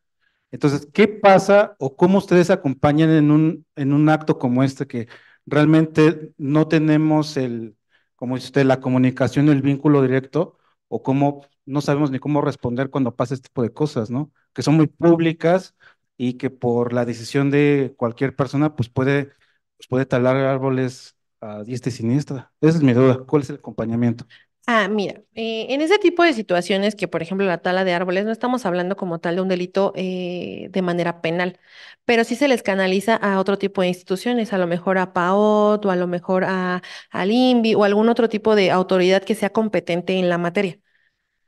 Entonces, ¿qué pasa o cómo ustedes acompañan en un, en un acto como este que realmente no tenemos el, como dice usted, la comunicación, el vínculo directo, o cómo no sabemos ni cómo responder cuando pasa este tipo de cosas, ¿no? Que son muy públicas y que por la decisión de cualquier persona, pues puede, pues puede talar árboles a diestra y siniestra. Esa es mi duda. ¿Cuál es el acompañamiento? Ah, mira, eh, en ese tipo de situaciones que, por ejemplo, la tala de árboles, no estamos hablando como tal de un delito eh, de manera penal, pero sí se les canaliza a otro tipo de instituciones, a lo mejor a PAOT o a lo mejor a, al o algún otro tipo de autoridad que sea competente en la materia.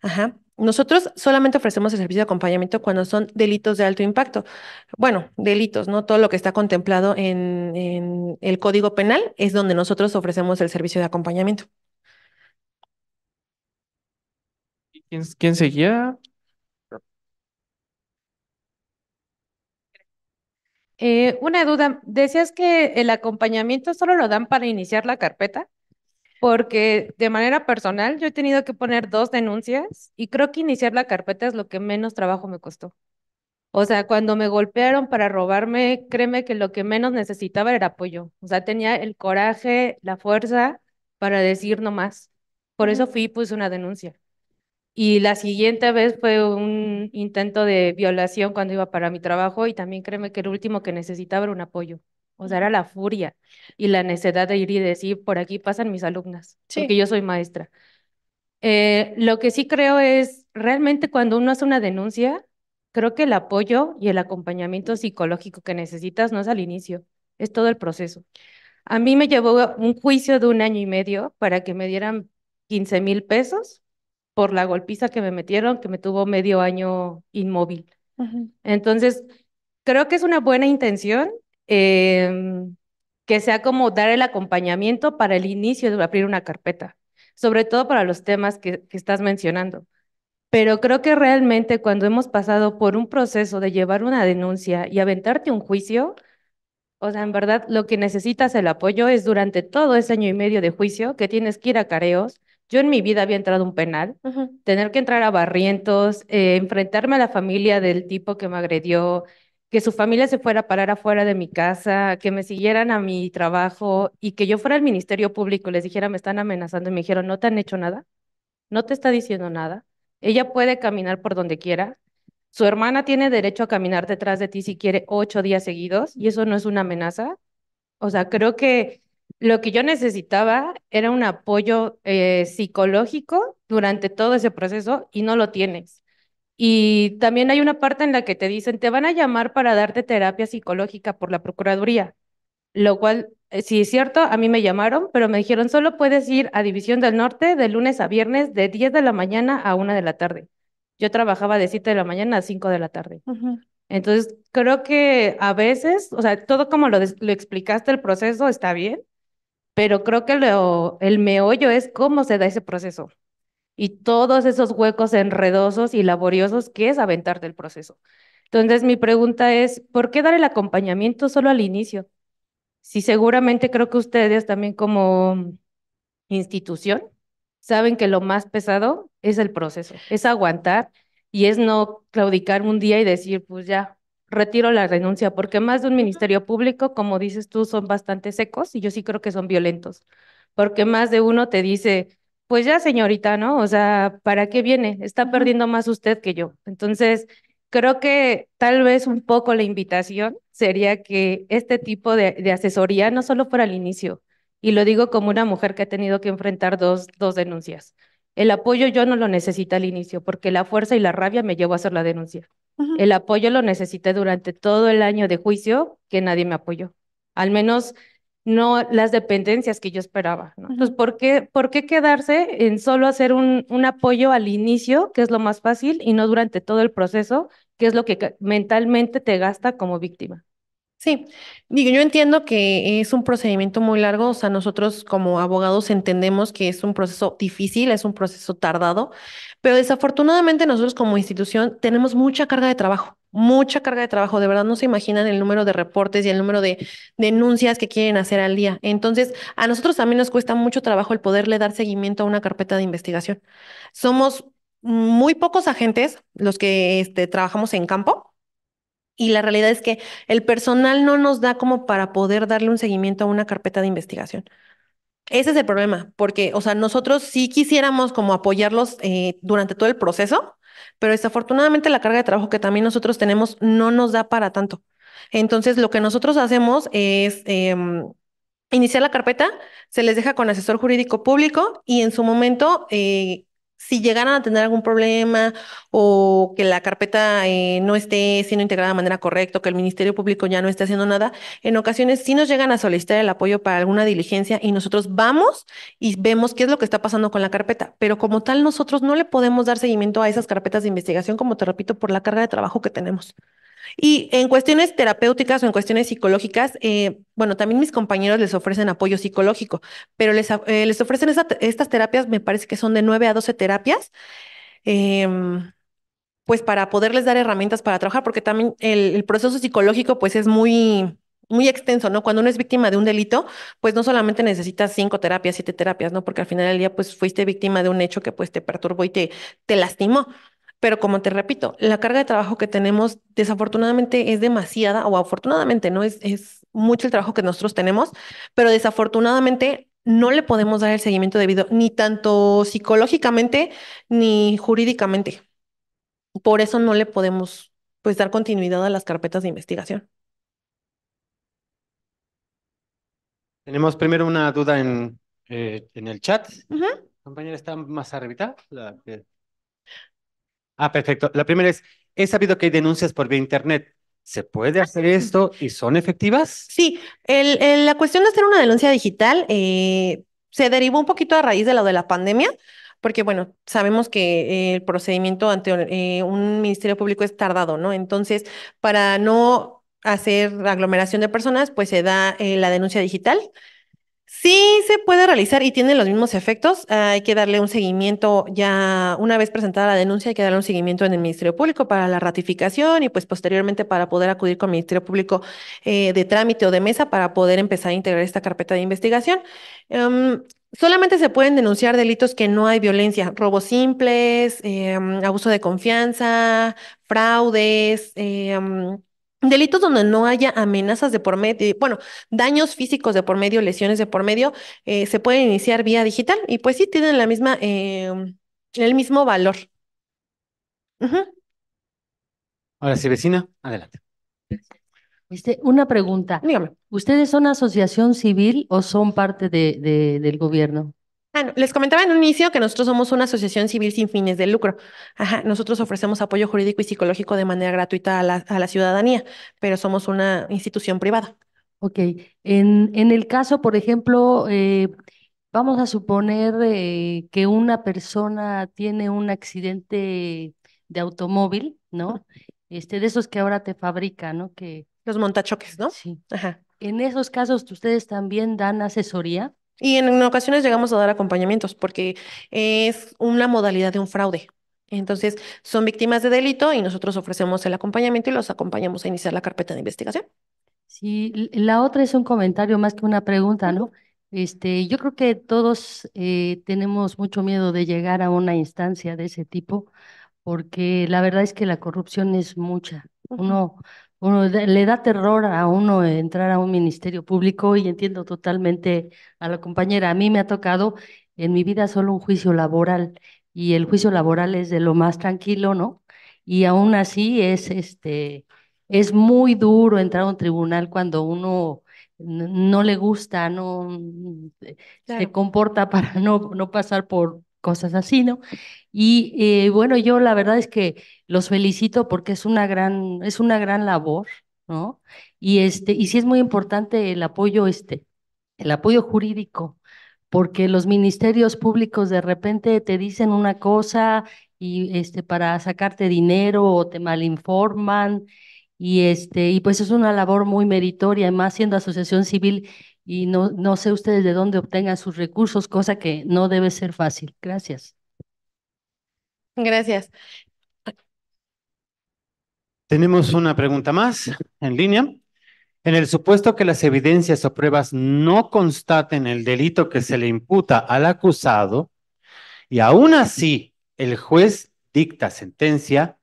Ajá. Nosotros solamente ofrecemos el servicio de acompañamiento cuando son delitos de alto impacto. Bueno, delitos, ¿no? Todo lo que está contemplado en el Código Penal es donde nosotros ofrecemos el servicio de acompañamiento. ¿Quién, seguía? Eh, una duda, decías que el acompañamiento solo lo dan para iniciar la carpeta, porque de manera personal yo he tenido que poner dos denuncias y creo que iniciar la carpeta es lo que menos trabajo me costó. O sea, cuando me golpearon para robarme, créeme que lo que menos necesitaba era apoyo. O sea, tenía el coraje, la fuerza para decir no más. Por eso fui y puse una denuncia. Y la siguiente vez fue un intento de violación cuando iba para mi trabajo y también créeme que el último que necesitaba era un apoyo. O sea, era la furia y la necesidad de ir y decir, por aquí pasan mis alumnas, sí. porque yo soy maestra. Eh, lo que sí creo es, realmente cuando uno hace una denuncia, creo que el apoyo y el acompañamiento psicológico que necesitas no es al inicio, es todo el proceso. A mí me llevó un juicio de un año y medio para que me dieran 15 mil pesos por la golpiza que me metieron, que me tuvo medio año inmóvil. Entonces, creo que es una buena intención em, que sea como dar el acompañamiento para el inicio de abrir una carpeta, sobre todo para los temas que estás mencionando. Pero creo que realmente cuando hemos pasado por un proceso de llevar una denuncia y aventarte un juicio, o sea, en verdad, lo que necesitas el apoyo es durante todo ese año y medio de juicio que tienes que ir a careos, yo en mi vida había entrado un penal, tener que entrar a barrientos, eh, enfrentarme a la familia del tipo que me agredió, que su familia se fuera a parar afuera de mi casa, que me siguieran a mi trabajo y que yo fuera al Ministerio Público, y les dijera, me están amenazando y me dijeron, no te han hecho nada, no te está diciendo nada, ella puede caminar por donde quiera, su hermana tiene derecho a caminar detrás de ti si quiere ocho días seguidos y eso no es una amenaza. O sea, creo que lo que yo necesitaba era un apoyo eh, psicológico durante todo ese proceso y no lo tienes. Y también hay una parte en la que te dicen, te van a llamar para darte terapia psicológica por la Procuraduría, lo cual, eh, sí es cierto, a mí me llamaron, pero me dijeron, solo puedes ir a División del Norte de lunes a viernes de 10 de la mañana a 1 de la tarde. Yo trabajaba de 7 de la mañana a 5 de la tarde. Entonces, creo que a veces, o sea, todo como lo explicaste, el proceso está bien, pero creo que lo, el meollo es cómo se da ese proceso y todos esos huecos enredosos y laboriosos que es aventar del proceso. Entonces, mi pregunta es, ¿por qué dar el acompañamiento solo al inicio? Si seguramente creo que ustedes también como institución saben que lo más pesado es el proceso, es aguantar y es no claudicar un día y decir, pues ya, retiro la renuncia, porque más de un ministerio público, como dices tú, son bastante secos y yo sí creo que son violentos, porque más de uno te dice, pues ya señorita, ¿no? O sea, ¿para qué viene? Está perdiendo más usted que yo. Entonces, creo que tal vez un poco la invitación sería que este tipo de, asesoría no solo fuera al inicio, y lo digo como una mujer que ha tenido que enfrentar dos, dos denuncias el apoyo yo no lo necesito al inicio porque la fuerza y la rabia me llevó a hacer la denuncia. El apoyo lo necesité durante todo el año de juicio que nadie me apoyó. Al menos no las dependencias que yo esperaba. Entonces, ¿por qué, quedarse en solo hacer un, apoyo al inicio, que es lo más fácil, y no durante todo el proceso, que es lo que mentalmente te gasta como víctima? Sí, digo, yo entiendo que es un procedimiento muy largo, o sea, nosotros como abogados entendemos que es un proceso difícil, es un proceso tardado, pero desafortunadamente nosotros como institución tenemos mucha carga de trabajo, mucha carga de trabajo, de verdad no se imaginan el número de reportes y el número de denuncias que quieren hacer al día. Entonces, a nosotros también nos cuesta mucho trabajo el poderle dar seguimiento a una carpeta de investigación. Somos muy pocos agentes los que este, trabajamos en campo y la realidad es que el personal no nos da como para poder darle un seguimiento a una carpeta de investigación. Ese es el problema, porque, o sea, nosotros sí quisiéramos como apoyarlos eh, durante todo el proceso, pero desafortunadamente la carga de trabajo que también nosotros tenemos no nos da para tanto. Entonces, lo que nosotros hacemos es... Em, iniciar la carpeta, se les deja con asesor jurídico público y en su momento eh, si llegaran a tener algún problema o que la carpeta eh, no esté siendo integrada de manera correcta, que el Ministerio Público ya no esté haciendo nada, en ocasiones sí nos llegan a solicitar el apoyo para alguna diligencia y nosotros vamos y vemos qué es lo que está pasando con la carpeta, pero como tal nosotros no le podemos dar seguimiento a esas carpetas de investigación, como te repito, por la carga de trabajo que tenemos. Y en cuestiones terapéuticas o en cuestiones psicológicas, eh, bueno, también mis compañeros les ofrecen apoyo psicológico, pero les, eh, ofrecen estas terapias, me parece que son de 9 a 12 terapias. Em, pues para poderles dar herramientas para trabajar, porque también el, proceso psicológico pues es muy, muy extenso, ¿no? Cuando uno es víctima de un delito, pues no solamente necesitas cinco terapias, siete terapias, ¿no? Porque al final del día, pues fuiste víctima de un hecho que pues te perturbó y te, te lastimó. Pero como te repito, la carga de trabajo que tenemos desafortunadamente es demasiada, o afortunadamente no es, es mucho el trabajo que nosotros tenemos, pero desafortunadamente no le podemos dar el seguimiento debido, ni tanto psicológicamente ni jurídicamente. Por eso no le podemos pues dar continuidad a las carpetas de investigación. Tenemos primero una duda en, eh, en el chat. Compañera, está más arribita. La Ah, perfecto. La primera es, he sabido que hay denuncias por vía Internet. ¿Se puede hacer esto y son efectivas? Sí, la cuestión de hacer una denuncia digital eh, se derivó un poquito a raíz de lo de la pandemia, porque bueno, sabemos que eh, el procedimiento ante eh, un Ministerio Público es tardado, ¿no? Entonces, para no hacer aglomeración de personas, pues se da la denuncia digital Sí, se puede realizar y tiene los mismos efectos. hay que darle un seguimiento ya, una vez presentada la denuncia, hay que darle un seguimiento en el Ministerio Público para la ratificación y pues posteriormente para poder acudir con el Ministerio Público eh, de trámite o de mesa para poder empezar a integrar esta carpeta de investigación. Em, solamente se pueden denunciar delitos que no hay violencia, robos simples, em, abuso de confianza, fraudes, em, Delitos donde no haya amenazas de por medio, bueno, daños físicos de por medio, lesiones de por medio, eh, se pueden iniciar vía digital y pues sí tienen la misma, em, el mismo valor. Ahora sí, vecina, adelante. Este, una pregunta. Dígame. ¿Ustedes son asociación civil o son parte de, del gobierno? Ah, les comentaba en un inicio que nosotros somos una asociación civil sin fines de lucro. Ajá. Nosotros ofrecemos apoyo jurídico y psicológico de manera gratuita a la, a la ciudadanía, pero somos una institución privada. Ok. En, en el caso, por ejemplo, eh, vamos a suponer eh, que una persona tiene un accidente de automóvil, ¿no? Este, de esos que ahora te fabrican, ¿no? Que... Los montachoques, ¿no? Sí. Ajá. En esos casos, ¿ustedes también dan asesoría? Y en, ocasiones llegamos a dar acompañamientos porque es una modalidad de un fraude. Entonces, son víctimas de delito y nosotros ofrecemos el acompañamiento y los acompañamos a iniciar la carpeta de investigación. Sí, la otra es un comentario más que una pregunta, ¿no? Este, yo creo que todos eh, tenemos mucho miedo de llegar a una instancia de ese tipo, porque la verdad es que la corrupción es mucha. Uno uno le da terror a uno entrar a un ministerio público y entiendo totalmente a la compañera. A mí me ha tocado en mi vida solo un juicio laboral y el juicio laboral es de lo más tranquilo, ¿no? Y aún así es este es muy duro entrar a un tribunal cuando uno no le gusta, no mm, se comporta para no, no pasar por, cosas así, ¿no? Y eh, bueno, yo la verdad es que los felicito porque es una gran, es una gran labor, ¿no? Y este, y sí es muy importante el apoyo este, el apoyo jurídico, porque los ministerios públicos de repente te dicen una cosa y este para sacarte dinero o te malinforman y este y pues es una labor muy meritoria, además siendo asociación civil y no, sé ustedes de dónde obtengan sus recursos, cosa que no debe ser fácil. Gracias. Gracias. Tenemos una pregunta más en línea. En el supuesto que las evidencias o pruebas no constaten el delito que se le imputa al acusado y aún así el juez dicta sentencia,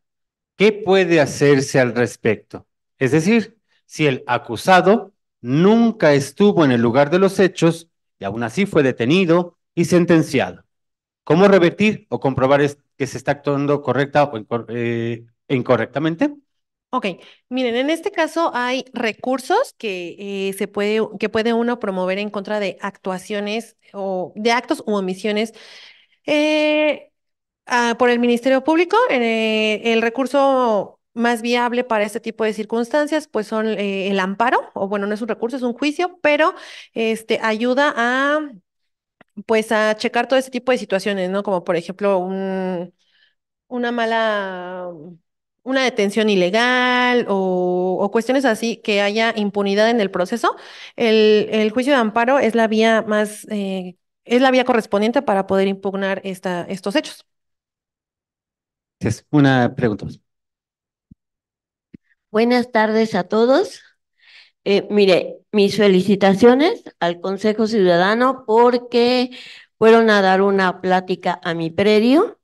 ¿qué puede hacerse al respecto? Es decir, si el acusado nunca estuvo en el lugar de los hechos y aún así fue detenido y sentenciado. ¿Cómo revertir o comprobar que se está actuando correcta o eh, incorrectamente? Ok, miren, en este caso hay recursos que eh, se puede, que puede uno promover en contra de actuaciones o de actos u omisiones eh, ah, por el Ministerio Público. el recurso más viable para este tipo de circunstancias, pues son eh, el amparo, o bueno, no es un recurso, es un juicio, pero este, ayuda a, pues, a checar todo este tipo de situaciones, ¿no? Como por ejemplo, una mala, una detención ilegal o, cuestiones así que haya impunidad en el proceso. El, el juicio de amparo es la vía más, eh, es la vía correspondiente para poder impugnar esta, estos hechos. una pregunta más. Buenas tardes a todos. Eh, mire, mis felicitaciones al Consejo Ciudadano porque fueron a dar una plática a mi predio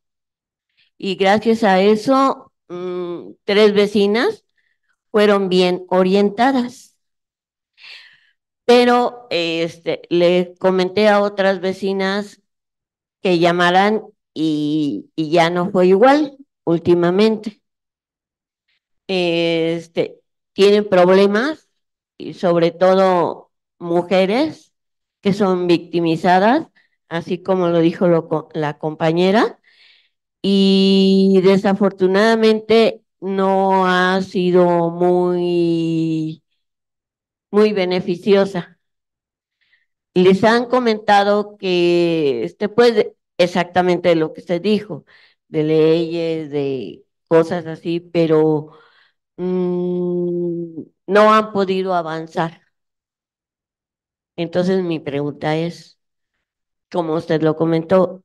y gracias a eso mm, tres vecinas fueron bien orientadas. Pero este, le comenté a otras vecinas que llamaran y ya no fue igual últimamente este, tienen problemas, y sobre todo mujeres que son victimizadas, así como lo dijo la compañera, y desafortunadamente no ha sido muy, muy beneficiosa. Les han comentado que, este, pues, exactamente lo que se dijo, de leyes, de cosas así, pero Mm, no han podido avanzar. Entonces mi pregunta es, como usted lo comentó,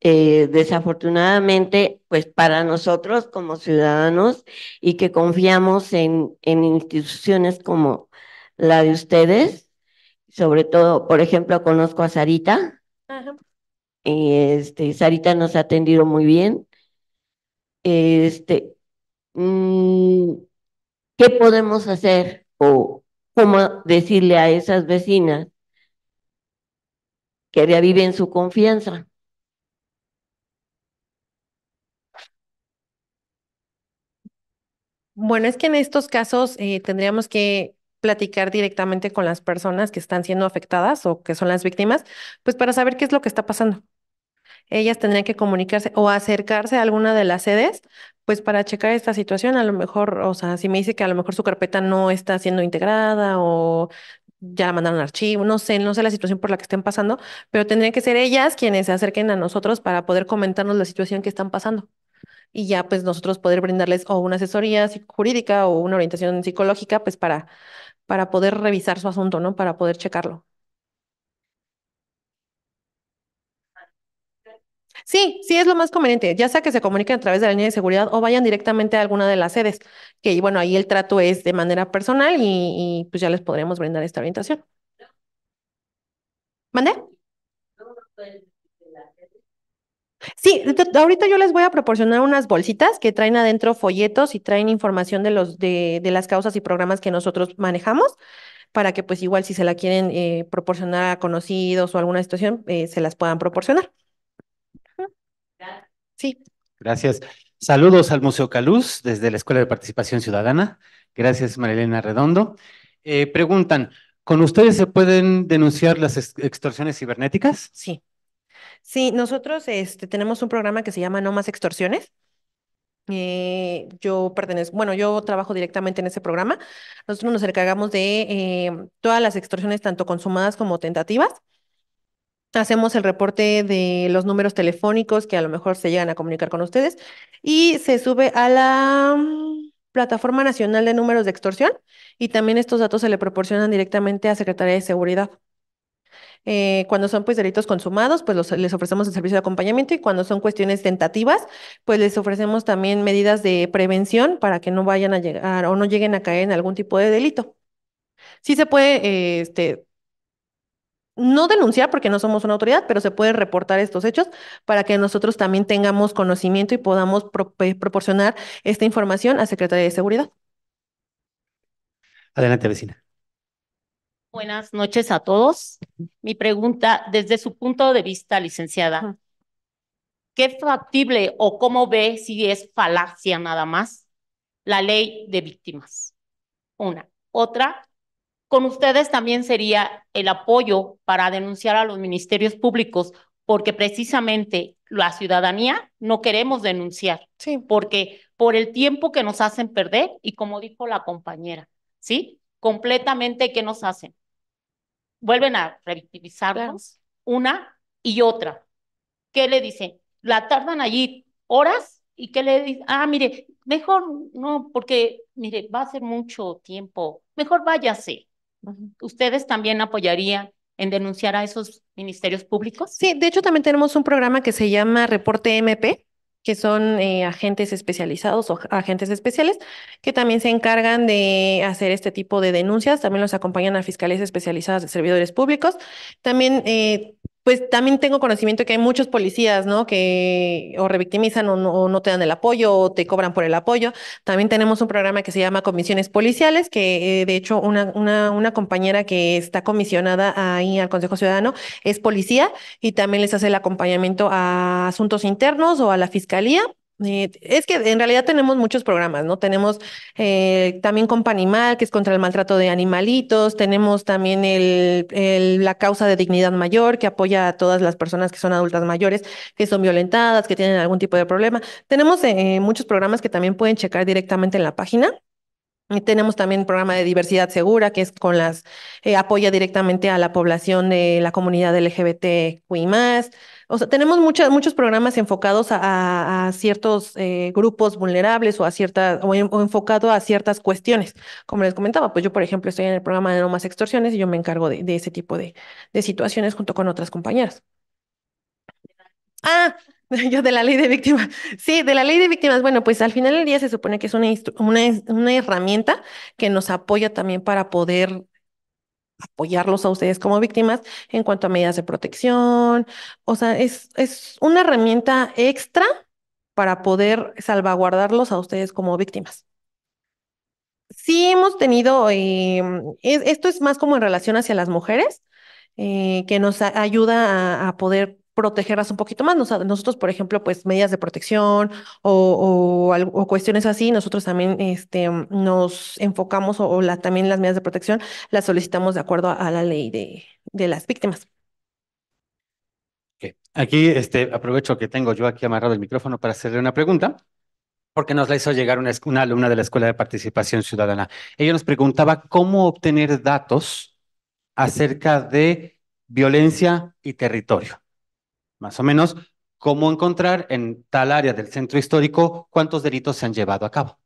eh, desafortunadamente, pues para nosotros como ciudadanos y que confiamos en, en instituciones como la de ustedes, sobre todo, por ejemplo, conozco a Sarita. y Este, Sarita nos ha atendido muy bien. Este, Mm, ¿qué podemos hacer o cómo decirle a esas vecinas que reaviven su confianza? Bueno, es que en estos casos eh, tendríamos que platicar directamente con las personas que están siendo afectadas o que son las víctimas, pues para saber qué es lo que está pasando. Ellas tendrían que comunicarse o acercarse a alguna de las sedes pues para checar esta situación, a lo mejor, o sea, si me dice que a lo mejor su carpeta no está siendo integrada o ya mandaron archivo, no sé, no sé la situación por la que estén pasando, pero tendrían que ser ellas quienes se acerquen a nosotros para poder comentarnos la situación que están pasando. Y ya pues nosotros poder brindarles o una asesoría jurídica o una orientación psicológica, pues para, para poder revisar su asunto, ¿no? Para poder checarlo. Sí, sí es lo más conveniente, ya sea que se comuniquen a través de la línea de seguridad o vayan directamente a alguna de las sedes, que bueno, ahí el trato es de manera personal y, pues ya les podríamos brindar esta orientación. ¿Mande? Sí, ahorita yo les voy a proporcionar unas bolsitas que traen adentro folletos y traen información de los de, las causas y programas que nosotros manejamos para que pues igual si se la quieren eh, proporcionar a conocidos o alguna situación eh, se las puedan proporcionar. Sí. Gracias. Saludos al Museo Caluz desde la Escuela de Participación Ciudadana. Gracias, Marilena Redondo. Eh, preguntan, ¿con ustedes se pueden denunciar las extorsiones cibernéticas? Sí. Sí, nosotros este, tenemos un programa que se llama No más extorsiones. Eh, yo pertenezco, bueno, yo trabajo directamente en ese programa. Nosotros nos encargamos de eh, todas las extorsiones, tanto consumadas como tentativas hacemos el reporte de los números telefónicos que a lo mejor se llegan a comunicar con ustedes y se sube a la mm, Plataforma Nacional de Números de Extorsión y también estos datos se le proporcionan directamente a Secretaría de Seguridad. Eh, cuando son pues delitos consumados, pues les ofrecemos el servicio de acompañamiento y cuando son cuestiones tentativas, pues les ofrecemos también medidas de prevención para que no vayan a llegar o no lleguen a caer en algún tipo de delito. Sí se puede este, no denunciar porque no somos una autoridad, pero se puede reportar estos hechos para que nosotros también tengamos conocimiento y podamos proporcionar esta información a Secretaría de Seguridad. Adelante, vecina. Buenas noches a todos. Mi pregunta, desde su punto de vista, licenciada, ¿qué factible o cómo ve si es falacia nada más la ley de víctimas? Una. Otra, con ustedes también sería el apoyo para denunciar a los ministerios públicos, porque precisamente la ciudadanía no queremos denunciar, porque por el tiempo que nos hacen perder y como dijo la compañera, ¿sí? Completamente, ¿qué nos hacen? Vuelven a revictimizarnos una y otra. ¿Qué le dicen? La tardan allí horas y ¿qué le dicen? Ah, mire, mejor no, porque mire, va a ser mucho tiempo, mejor váyase. ¿Ustedes también apoyarían en denunciar a esos ministerios públicos? Sí, de hecho también tenemos un programa que se llama Reporte MP, que son eh, agentes especializados o agentes especiales que también se encargan de hacer este tipo de denuncias. También los acompañan a fiscales especializadas de servidores públicos. También eh, pues también tengo conocimiento que hay muchos policías, ¿no? Que o revictimizan o no, te dan el apoyo o te cobran por el apoyo. También tenemos un programa que se llama Comisiones Policiales, que eh, de hecho una, una, una, compañera que está comisionada ahí al Consejo Ciudadano es policía y también les hace el acompañamiento a asuntos internos o a la fiscalía eh, es que en realidad tenemos muchos programas, ¿no? Tenemos eh, también Compa Animal, que es contra el maltrato de animalitos, tenemos también el, la causa de dignidad mayor, que apoya a todas las personas que son adultas mayores, que son violentadas, que tienen algún tipo de problema. Tenemos eh, muchos programas que también pueden checar directamente en la página. Y tenemos también el programa de diversidad segura, que es con las, apoya directamente a la población de la comunidad más. O sea, tenemos muchas, muchos programas enfocados a, ciertos eh, grupos vulnerables o a ciertas, o, enfocado a ciertas cuestiones. Como les comentaba, pues yo, por ejemplo, estoy en el programa de no más extorsiones y yo me encargo de, ese tipo de, de situaciones junto con otras compañeras. Ah, yo de la ley de víctimas. Sí, de la ley de víctimas. Bueno, pues al final del día se supone que es una, una, una herramienta que nos apoya también para poder apoyarlos a ustedes como víctimas en cuanto a medidas de protección. O sea, es, es una herramienta extra para poder salvaguardarlos a ustedes como víctimas. Sí hemos tenido, eh, esto es más como en relación hacia las mujeres, eh, que nos ayuda a, poder protegerlas un poquito más. nosotros, por ejemplo, pues medidas de protección o, o, cuestiones así, nosotros también este, nos enfocamos o, también las medidas de protección las solicitamos de acuerdo a, la ley de, las víctimas. Aquí este, aprovecho que tengo yo aquí amarrado el micrófono para hacerle una pregunta porque nos la hizo llegar una, alumna de la Escuela de Participación Ciudadana. Ella nos preguntaba cómo obtener datos acerca de violencia y territorio más o menos cómo encontrar en tal área del centro histórico cuántos delitos se han llevado a cabo.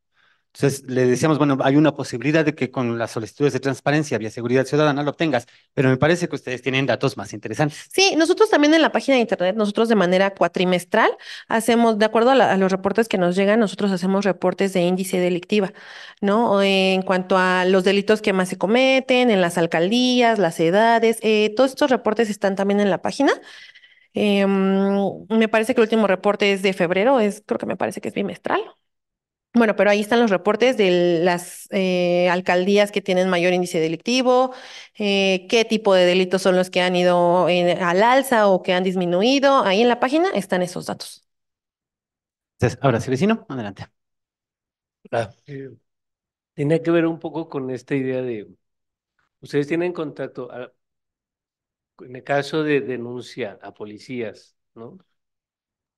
Entonces le decíamos, bueno, hay una posibilidad de que con las solicitudes de transparencia vía seguridad ciudadana lo obtengas, pero me parece que ustedes tienen datos más interesantes. Sí, nosotros también en la página de internet, nosotros de manera cuatrimestral hacemos, de acuerdo a, los reportes que nos llegan, nosotros hacemos reportes de índice delictiva, ¿no? en cuanto a los delitos que más se cometen, en las alcaldías, las edades, eh, todos estos reportes están también en la página. Em, me parece que el último reporte es de febrero, es, creo que me parece que es bimestral. Bueno, pero ahí están los reportes de las eh, alcaldías que tienen mayor índice delictivo, eh, qué tipo de delitos son los que han ido al alza o que han disminuido. Ahí en la página están esos datos. ahora sí, vecino, adelante. Ah, eh, tiene que ver un poco con esta idea de, ustedes tienen contacto, ah, en el caso de denuncia a policías, ¿no? O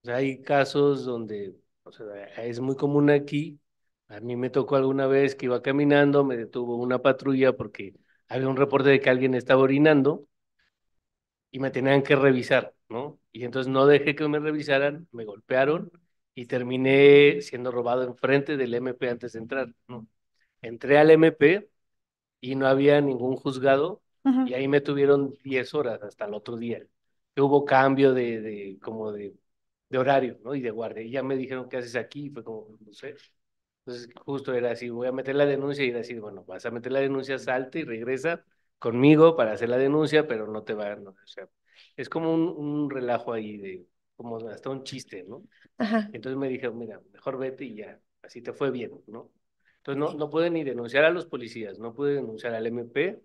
sea, hay casos donde, o sea, es muy común aquí. A mí me tocó alguna vez que iba caminando, me detuvo una patrulla porque había un reporte de que alguien estaba orinando y me tenían que revisar, ¿no? Y entonces no dejé que me revisaran, me golpearon y terminé siendo robado enfrente del MP antes de entrar, ¿no? Entré al MP y no había ningún juzgado y ahí me tuvieron 10 horas hasta el otro día. hubo cambio de, de como de, de, horario, ¿no? Y de guardia. Y ya me dijeron, ¿qué haces aquí? Y fue como, no sé. Entonces justo era así, voy a meter la denuncia y era así, bueno, vas a meter la denuncia, salte y regresa conmigo para hacer la denuncia, pero no te va, no, o sea, es como un, un relajo ahí de, como hasta un chiste, ¿no? Entonces me dijeron, mira, mejor vete y ya, así te fue bien, ¿no? Entonces no, no pude ni denunciar a los policías, no pude denunciar al MP,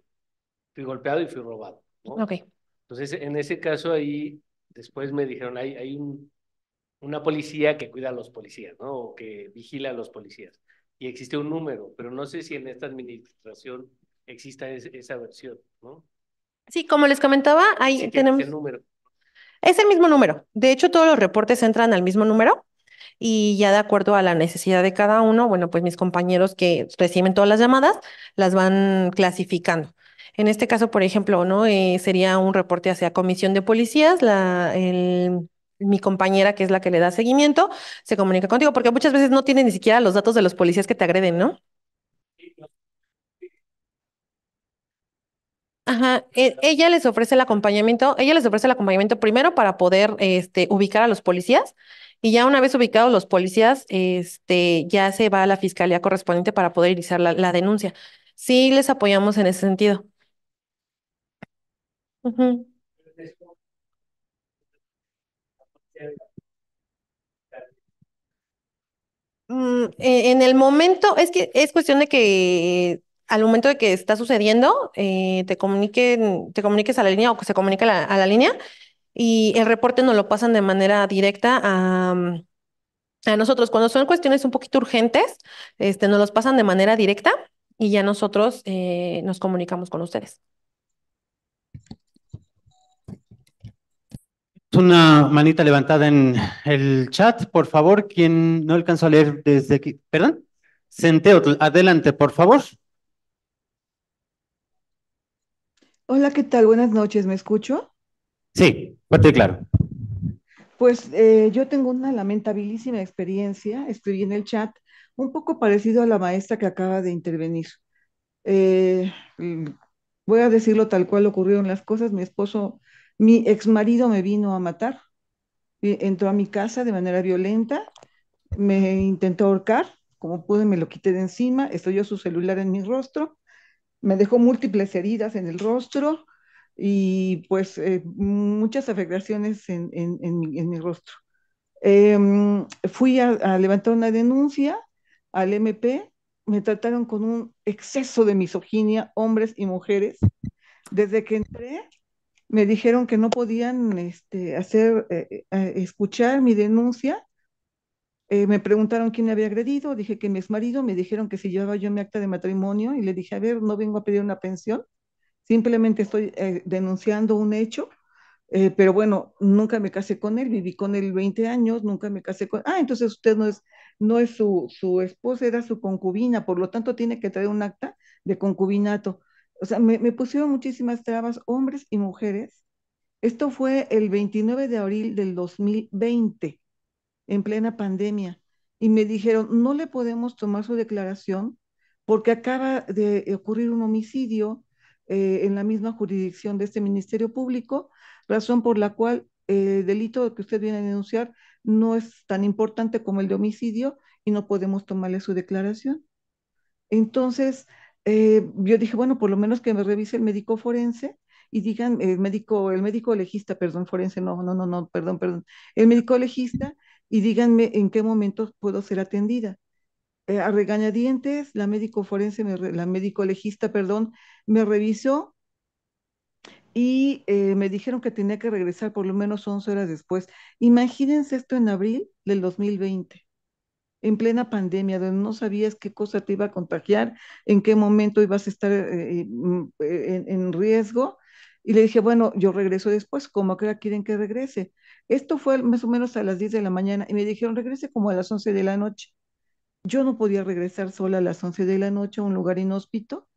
fui golpeado y fui robado. ¿no? Okay. Entonces, en ese caso ahí, después me dijeron, hay, hay un, una policía que cuida a los policías, ¿no? O que vigila a los policías. Y existe un número, pero no sé si en esta administración exista esa versión, ¿no? Sí, como les comentaba, ahí tenemos... Es número. Es el mismo número. De hecho, todos los reportes entran al mismo número y ya de acuerdo a la necesidad de cada uno, bueno, pues mis compañeros que reciben todas las llamadas las van clasificando. En este caso, por ejemplo, ¿no? Eh, sería un reporte hacia comisión de policías, la, mi compañera, que es la que le da seguimiento, se comunica contigo, porque muchas veces no tiene ni siquiera los datos de los policías que te agreden, ¿no? Ajá, e, ella les ofrece el acompañamiento, ella les ofrece el acompañamiento primero para poder este, ubicar a los policías y ya una vez ubicados los policías, este, ya se va a la fiscalía correspondiente para poder iniciar la, la denuncia. Sí les apoyamos en ese sentido. Mm, eh, en el momento, es que es cuestión de que al momento de que está sucediendo, eh, te comuniquen, te comuniques a la línea o que se comunique a la, línea y el reporte nos lo pasan de manera directa mm, a, nosotros. Cuando son cuestiones un poquito urgentes, este, nos los pasan de manera directa y ya nosotros eh, nos comunicamos con ustedes. Una manita levantada en el chat, por favor, quien no alcanzó a leer desde aquí. ¿Perdón? Senteo, adelante, por favor. Hola, ¿qué tal? Buenas noches, ¿me escucho? Sí, fuerte claro. Pues eh, yo tengo una lamentabilísima experiencia, escribí en el chat, un poco parecido a la maestra que acaba de intervenir. Eh, mm, voy a decirlo tal cual ocurrieron las cosas, mi esposo mi ex marido me vino a matar, entró a mi casa de manera violenta, me intentó ahorcar, como pude me lo quité de encima, estoyó su celular en mi rostro, me dejó múltiples heridas en el rostro y pues eh, muchas afectaciones en, en, mi rostro. Em, fui a levantar una denuncia al MP, me trataron con un exceso de misoginia, hombres y mujeres. Desde que entré, me dijeron que no podían este, hacer, eh, eh, eh, escuchar mi denuncia. me preguntaron quién me había agredido, dije que mi marido, me dijeron que si llevaba yo mi acta de matrimonio y le dije, a ver, no vengo a pedir una pensión, simplemente estoy denunciando un hecho, pero bueno, nunca me casé con él, viví con él 20 años, nunca me casé con... Ah, entonces usted no es, no es su, su esposa, era su concubina, por lo tanto tiene que traer un acta de concubinato o sea, me, pusieron muchísimas trabas, hombres y mujeres. Esto fue el 29 de abril del 2020, en plena pandemia. Y me dijeron, no le podemos tomar su declaración porque acaba de ocurrir un homicidio eh, en la misma jurisdicción de este Ministerio Público, razón por la cual el eh, delito que usted viene a denunciar no es tan importante como el de homicidio y no podemos tomarle su declaración. Entonces, eh, yo dije, bueno, por lo menos que me revise el médico forense y digan, el médico, el médico legista, perdón, forense, no, no, no, no, perdón, perdón, el médico legista y díganme en qué momento puedo ser atendida. Eh, a regañadientes, la médico forense, la médico legista, perdón, me revisó y eh, me dijeron que tenía que regresar por lo menos 11 horas después. Imagínense esto en abril del 2020 en plena pandemia, donde no sabías qué cosa te iba a contagiar, en qué momento ibas a estar eh, eh, mm, eh, en, riesgo. Y le dije, bueno, yo regreso después, como que quieren que regrese. Esto fue más o menos a las 10 de la mañana y me dijeron, regrese como a las 11 de la noche. Yo no podía regresar sola a las 11 de la noche a un lugar inhóspito.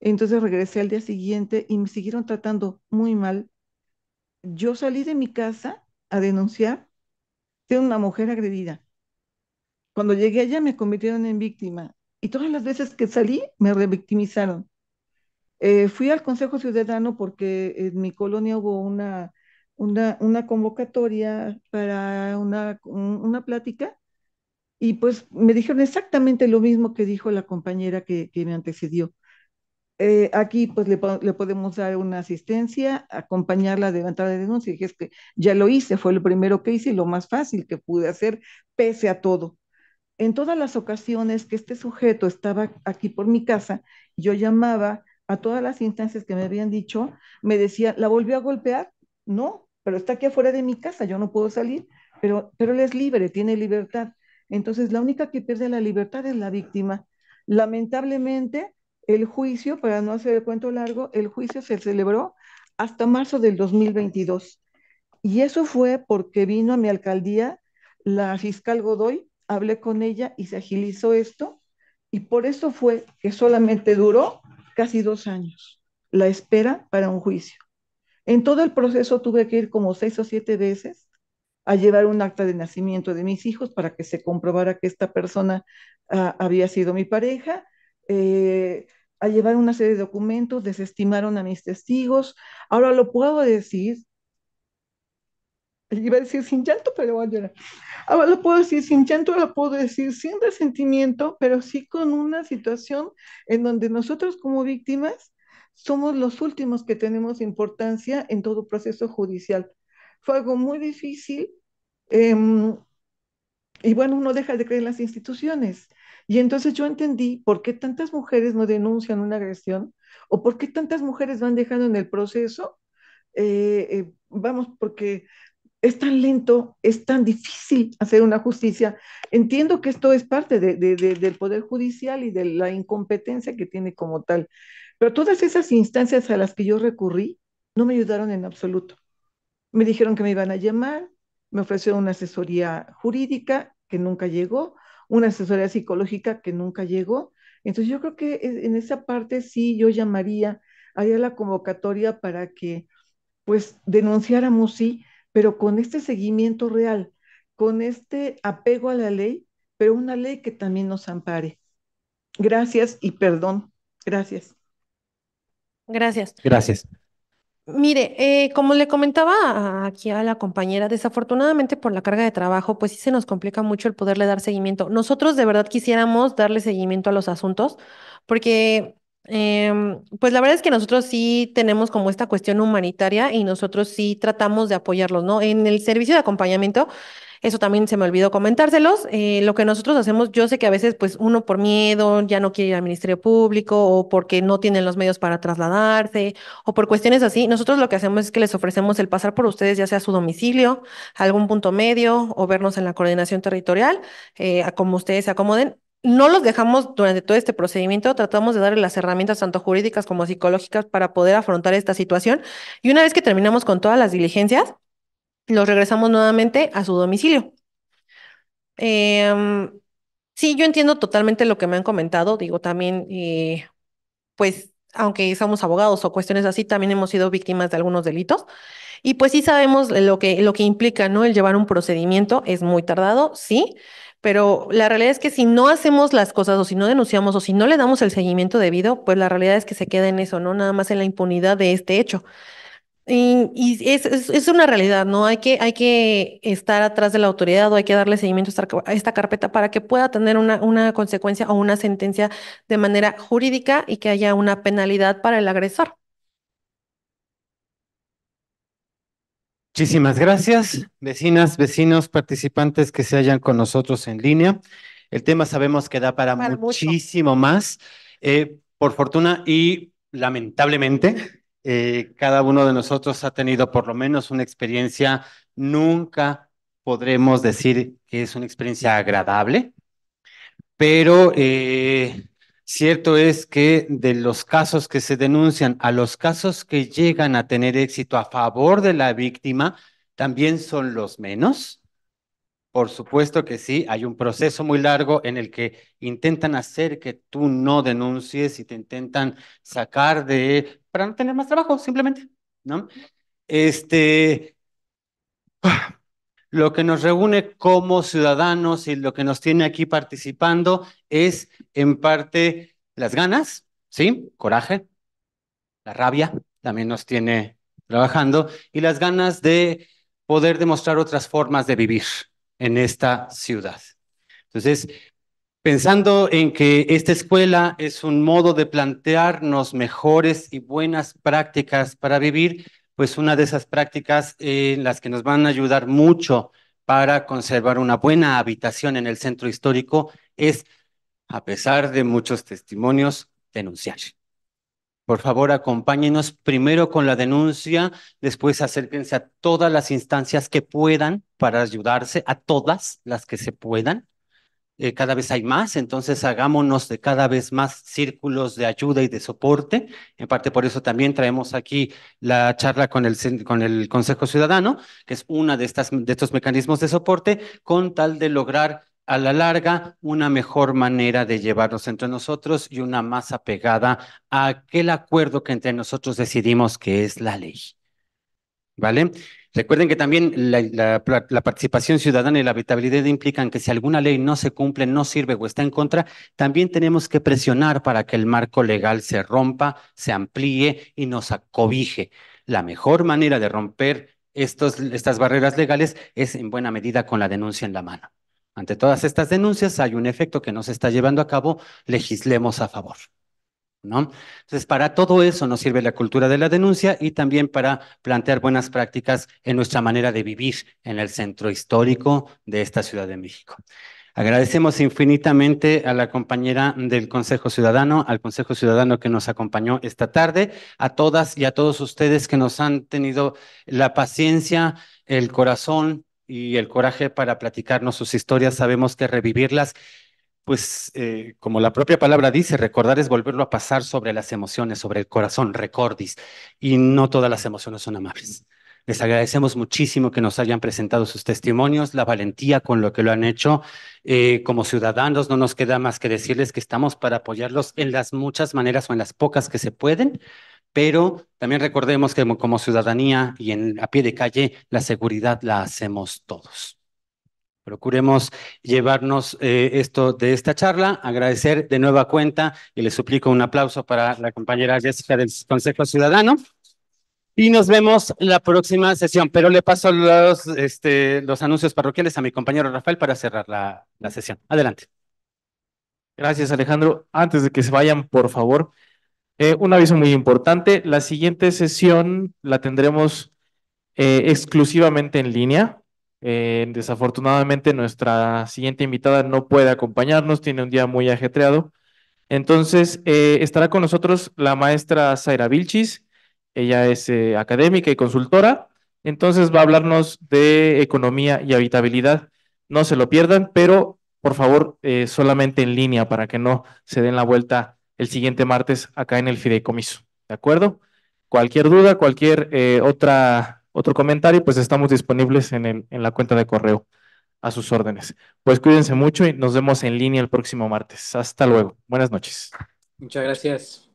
Entonces regresé al día siguiente y me siguieron tratando muy mal. Yo salí de mi casa a denunciar de una mujer agredida cuando llegué allá me convirtieron en víctima y todas las veces que salí me revictimizaron. Eh, fui al Consejo Ciudadano porque en mi colonia hubo una, una, una convocatoria para una, una, plática y pues me dijeron exactamente lo mismo que dijo la compañera que, que me antecedió. Eh, aquí pues le, podemos dar una asistencia, acompañarla a levantar la denuncia. dije, es que ya lo hice, fue lo primero que hice y lo más fácil que pude hacer pese a todo en todas las ocasiones que este sujeto estaba aquí por mi casa, yo llamaba a todas las instancias que me habían dicho, me decía, ¿la volvió a golpear? No, pero está aquí afuera de mi casa, yo no puedo salir, pero, pero él es libre, tiene libertad. Entonces, la única que pierde la libertad es la víctima. Lamentablemente, el juicio, para no hacer el cuento largo, el juicio se celebró hasta marzo del 2022. Y eso fue porque vino a mi alcaldía la fiscal Godoy hablé con ella y se agilizó esto y por eso fue que solamente duró casi dos años la espera para un juicio. En todo el proceso tuve que ir como seis o siete veces a llevar un acta de nacimiento de mis hijos para que se comprobara que esta persona ah, había sido mi pareja, eh, a llevar una serie de documentos, desestimaron a mis testigos. Ahora lo puedo decir iba a decir sin llanto, pero voy a llorar. Ahora lo puedo decir sin llanto, lo puedo decir sin resentimiento, pero sí con una situación en donde nosotros como víctimas somos los últimos que tenemos importancia en todo proceso judicial. Fue algo muy difícil em, y bueno, uno deja de creer en las instituciones. Y entonces yo entendí por qué tantas mujeres no denuncian una agresión o por qué tantas mujeres van dejando en el proceso eh, eh, vamos, porque es tan lento, es tan difícil hacer una justicia. Entiendo que esto es parte del Poder Judicial y de la incompetencia que tiene como tal, pero todas esas instancias a las que yo recurrí no me ayudaron en absoluto. Me dijeron que me iban a llamar, me ofrecieron una asesoría jurídica que nunca llegó, una asesoría psicológica que nunca llegó. Entonces yo creo que en esa parte sí yo llamaría, haría la convocatoria para que pues denunciáramos, sí, pero con este seguimiento real, con este apego a la ley, pero una ley que también nos ampare. Gracias y perdón. Gracias. Gracias. Gracias. Mire, eh, como le comentaba aquí a la compañera, desafortunadamente por la carga de trabajo, pues sí se nos complica mucho el poderle dar seguimiento. Nosotros de verdad quisiéramos darle seguimiento a los asuntos, porque Em, pues la verdad es que nosotros sí tenemos como esta cuestión humanitaria y nosotros sí tratamos de apoyarlos, ¿no? En el servicio de acompañamiento, eso también se me olvidó comentárselos, eh, lo que nosotros hacemos, yo sé que a veces pues uno por miedo ya no quiere ir al Ministerio Público o porque no tienen los medios para trasladarse o por cuestiones así, nosotros lo que hacemos es que les ofrecemos el pasar por ustedes ya sea a su domicilio, a algún punto medio o vernos en la coordinación territorial, eh, a como ustedes se acomoden no los dejamos durante todo este procedimiento, tratamos de darle las herramientas tanto jurídicas como psicológicas para poder afrontar esta situación y una vez que terminamos con todas las diligencias, los regresamos nuevamente a su domicilio. Em, sí, yo entiendo totalmente lo que me han comentado, digo también, eh, pues aunque somos abogados o cuestiones así, también hemos sido víctimas de algunos delitos. Y pues sí sabemos lo que, lo que implica, ¿no? El llevar un procedimiento es muy tardado, sí, pero la realidad es que si no hacemos las cosas o si no denunciamos o si no le damos el seguimiento debido, pues la realidad es que se queda en eso, no nada más en la impunidad de este hecho. Y, es, una realidad, ¿no? Hay que, hay que estar atrás de la autoridad o hay que darle seguimiento a esta carpeta para que pueda tener una, una consecuencia o una sentencia de manera jurídica y que haya una penalidad para el agresor. Muchísimas gracias, vecinas, vecinos, participantes que se hayan con nosotros en línea. El tema sabemos que da para, muchísimo más. Eh, por fortuna y lamentablemente, eh, cada uno de nosotros ha tenido por lo menos una experiencia, nunca podremos decir que es una experiencia agradable, pero eh, Cierto es que de los casos que se denuncian a los casos que llegan a tener éxito a favor de la víctima, también son los menos. Por supuesto que sí, hay un proceso muy largo en el que intentan hacer que tú no denuncies y te intentan sacar de para no tener más trabajo, simplemente, ¿no? Este lo que nos reúne como ciudadanos y lo que nos tiene aquí participando es en parte las ganas, ¿sí? Coraje, la rabia también nos tiene trabajando y las ganas de poder demostrar otras formas de vivir en esta ciudad. Entonces, pensando en que esta escuela es un modo de plantearnos mejores y buenas prácticas para vivir, pues una de esas prácticas en las que nos van a ayudar mucho para conservar una buena habitación en el centro histórico es, a pesar de muchos testimonios, denunciar. Por favor, acompáñenos primero con la denuncia, después acérquense a todas las instancias que puedan para ayudarse, a todas las que se puedan, eh, cada vez hay más, entonces hagámonos de cada vez más círculos de ayuda y de soporte. En parte por eso también traemos aquí la charla con el, con el Consejo Ciudadano, que es uno de, de estos mecanismos de soporte, con tal de lograr a la larga una mejor manera de llevarnos entre nosotros y una más apegada a aquel acuerdo que entre nosotros decidimos que es la ley. ¿Vale? Recuerden que también la, participación ciudadana y la habitabilidad implican que si alguna ley no se cumple, no sirve o está en contra, también tenemos que presionar para que el marco legal se rompa, se amplíe y nos acobije. La mejor manera de romper estas barreras legales es en buena medida con la denuncia en la mano. Ante todas estas denuncias hay un efecto que no se está llevando a cabo, legislemos a favor. ¿no? Entonces, para todo eso nos sirve la cultura de la denuncia y también para plantear buenas prácticas en nuestra manera de vivir en el centro histórico de esta Ciudad de México. Agradecemos infinitamente a la compañera del Consejo Ciudadano, al Consejo Ciudadano que nos acompañó esta tarde, a todas y a todos ustedes que nos han tenido la paciencia, el corazón y el coraje para platicarnos sus historias. Sabemos que revivirlas pues eh, como la propia palabra dice, recordar es volverlo a pasar sobre las emociones, sobre el corazón, recordis, y no todas las emociones son amables. Les agradecemos muchísimo que nos hayan presentado sus testimonios, la valentía con lo que lo han hecho. Eh, como ciudadanos no nos queda más que decirles que estamos para apoyarlos en las muchas maneras o en las pocas que se pueden, pero también recordemos que como, ciudadanía y en, a pie de calle, la seguridad la hacemos todos. Procuremos llevarnos eh, esto de esta charla, agradecer de nueva cuenta y les suplico un aplauso para la compañera Jessica del Consejo Ciudadano. Y nos vemos la próxima sesión, pero le paso los, este, anuncios parroquiales a mi compañero Rafael para cerrar la, sesión. Adelante. Gracias, Alejandro. Antes de que se vayan, por favor, eh, un aviso muy importante. La siguiente sesión la tendremos eh, exclusivamente en línea. Eh, desafortunadamente nuestra siguiente invitada no puede acompañarnos, tiene un día muy ajetreado. Entonces eh, estará con nosotros la maestra Zaira Vilchis, ella es eh, académica y consultora, entonces va a hablarnos de economía y habitabilidad. No se lo pierdan, pero por favor solamente en línea para que no se den la vuelta el siguiente martes acá en el fideicomiso, ¿de acuerdo? Cualquier duda, cualquier otra otro comentario, pues estamos disponibles en, el, en la cuenta de correo a sus órdenes. Pues cuídense mucho y nos vemos en línea el próximo martes. Hasta luego. Buenas noches. Muchas gracias.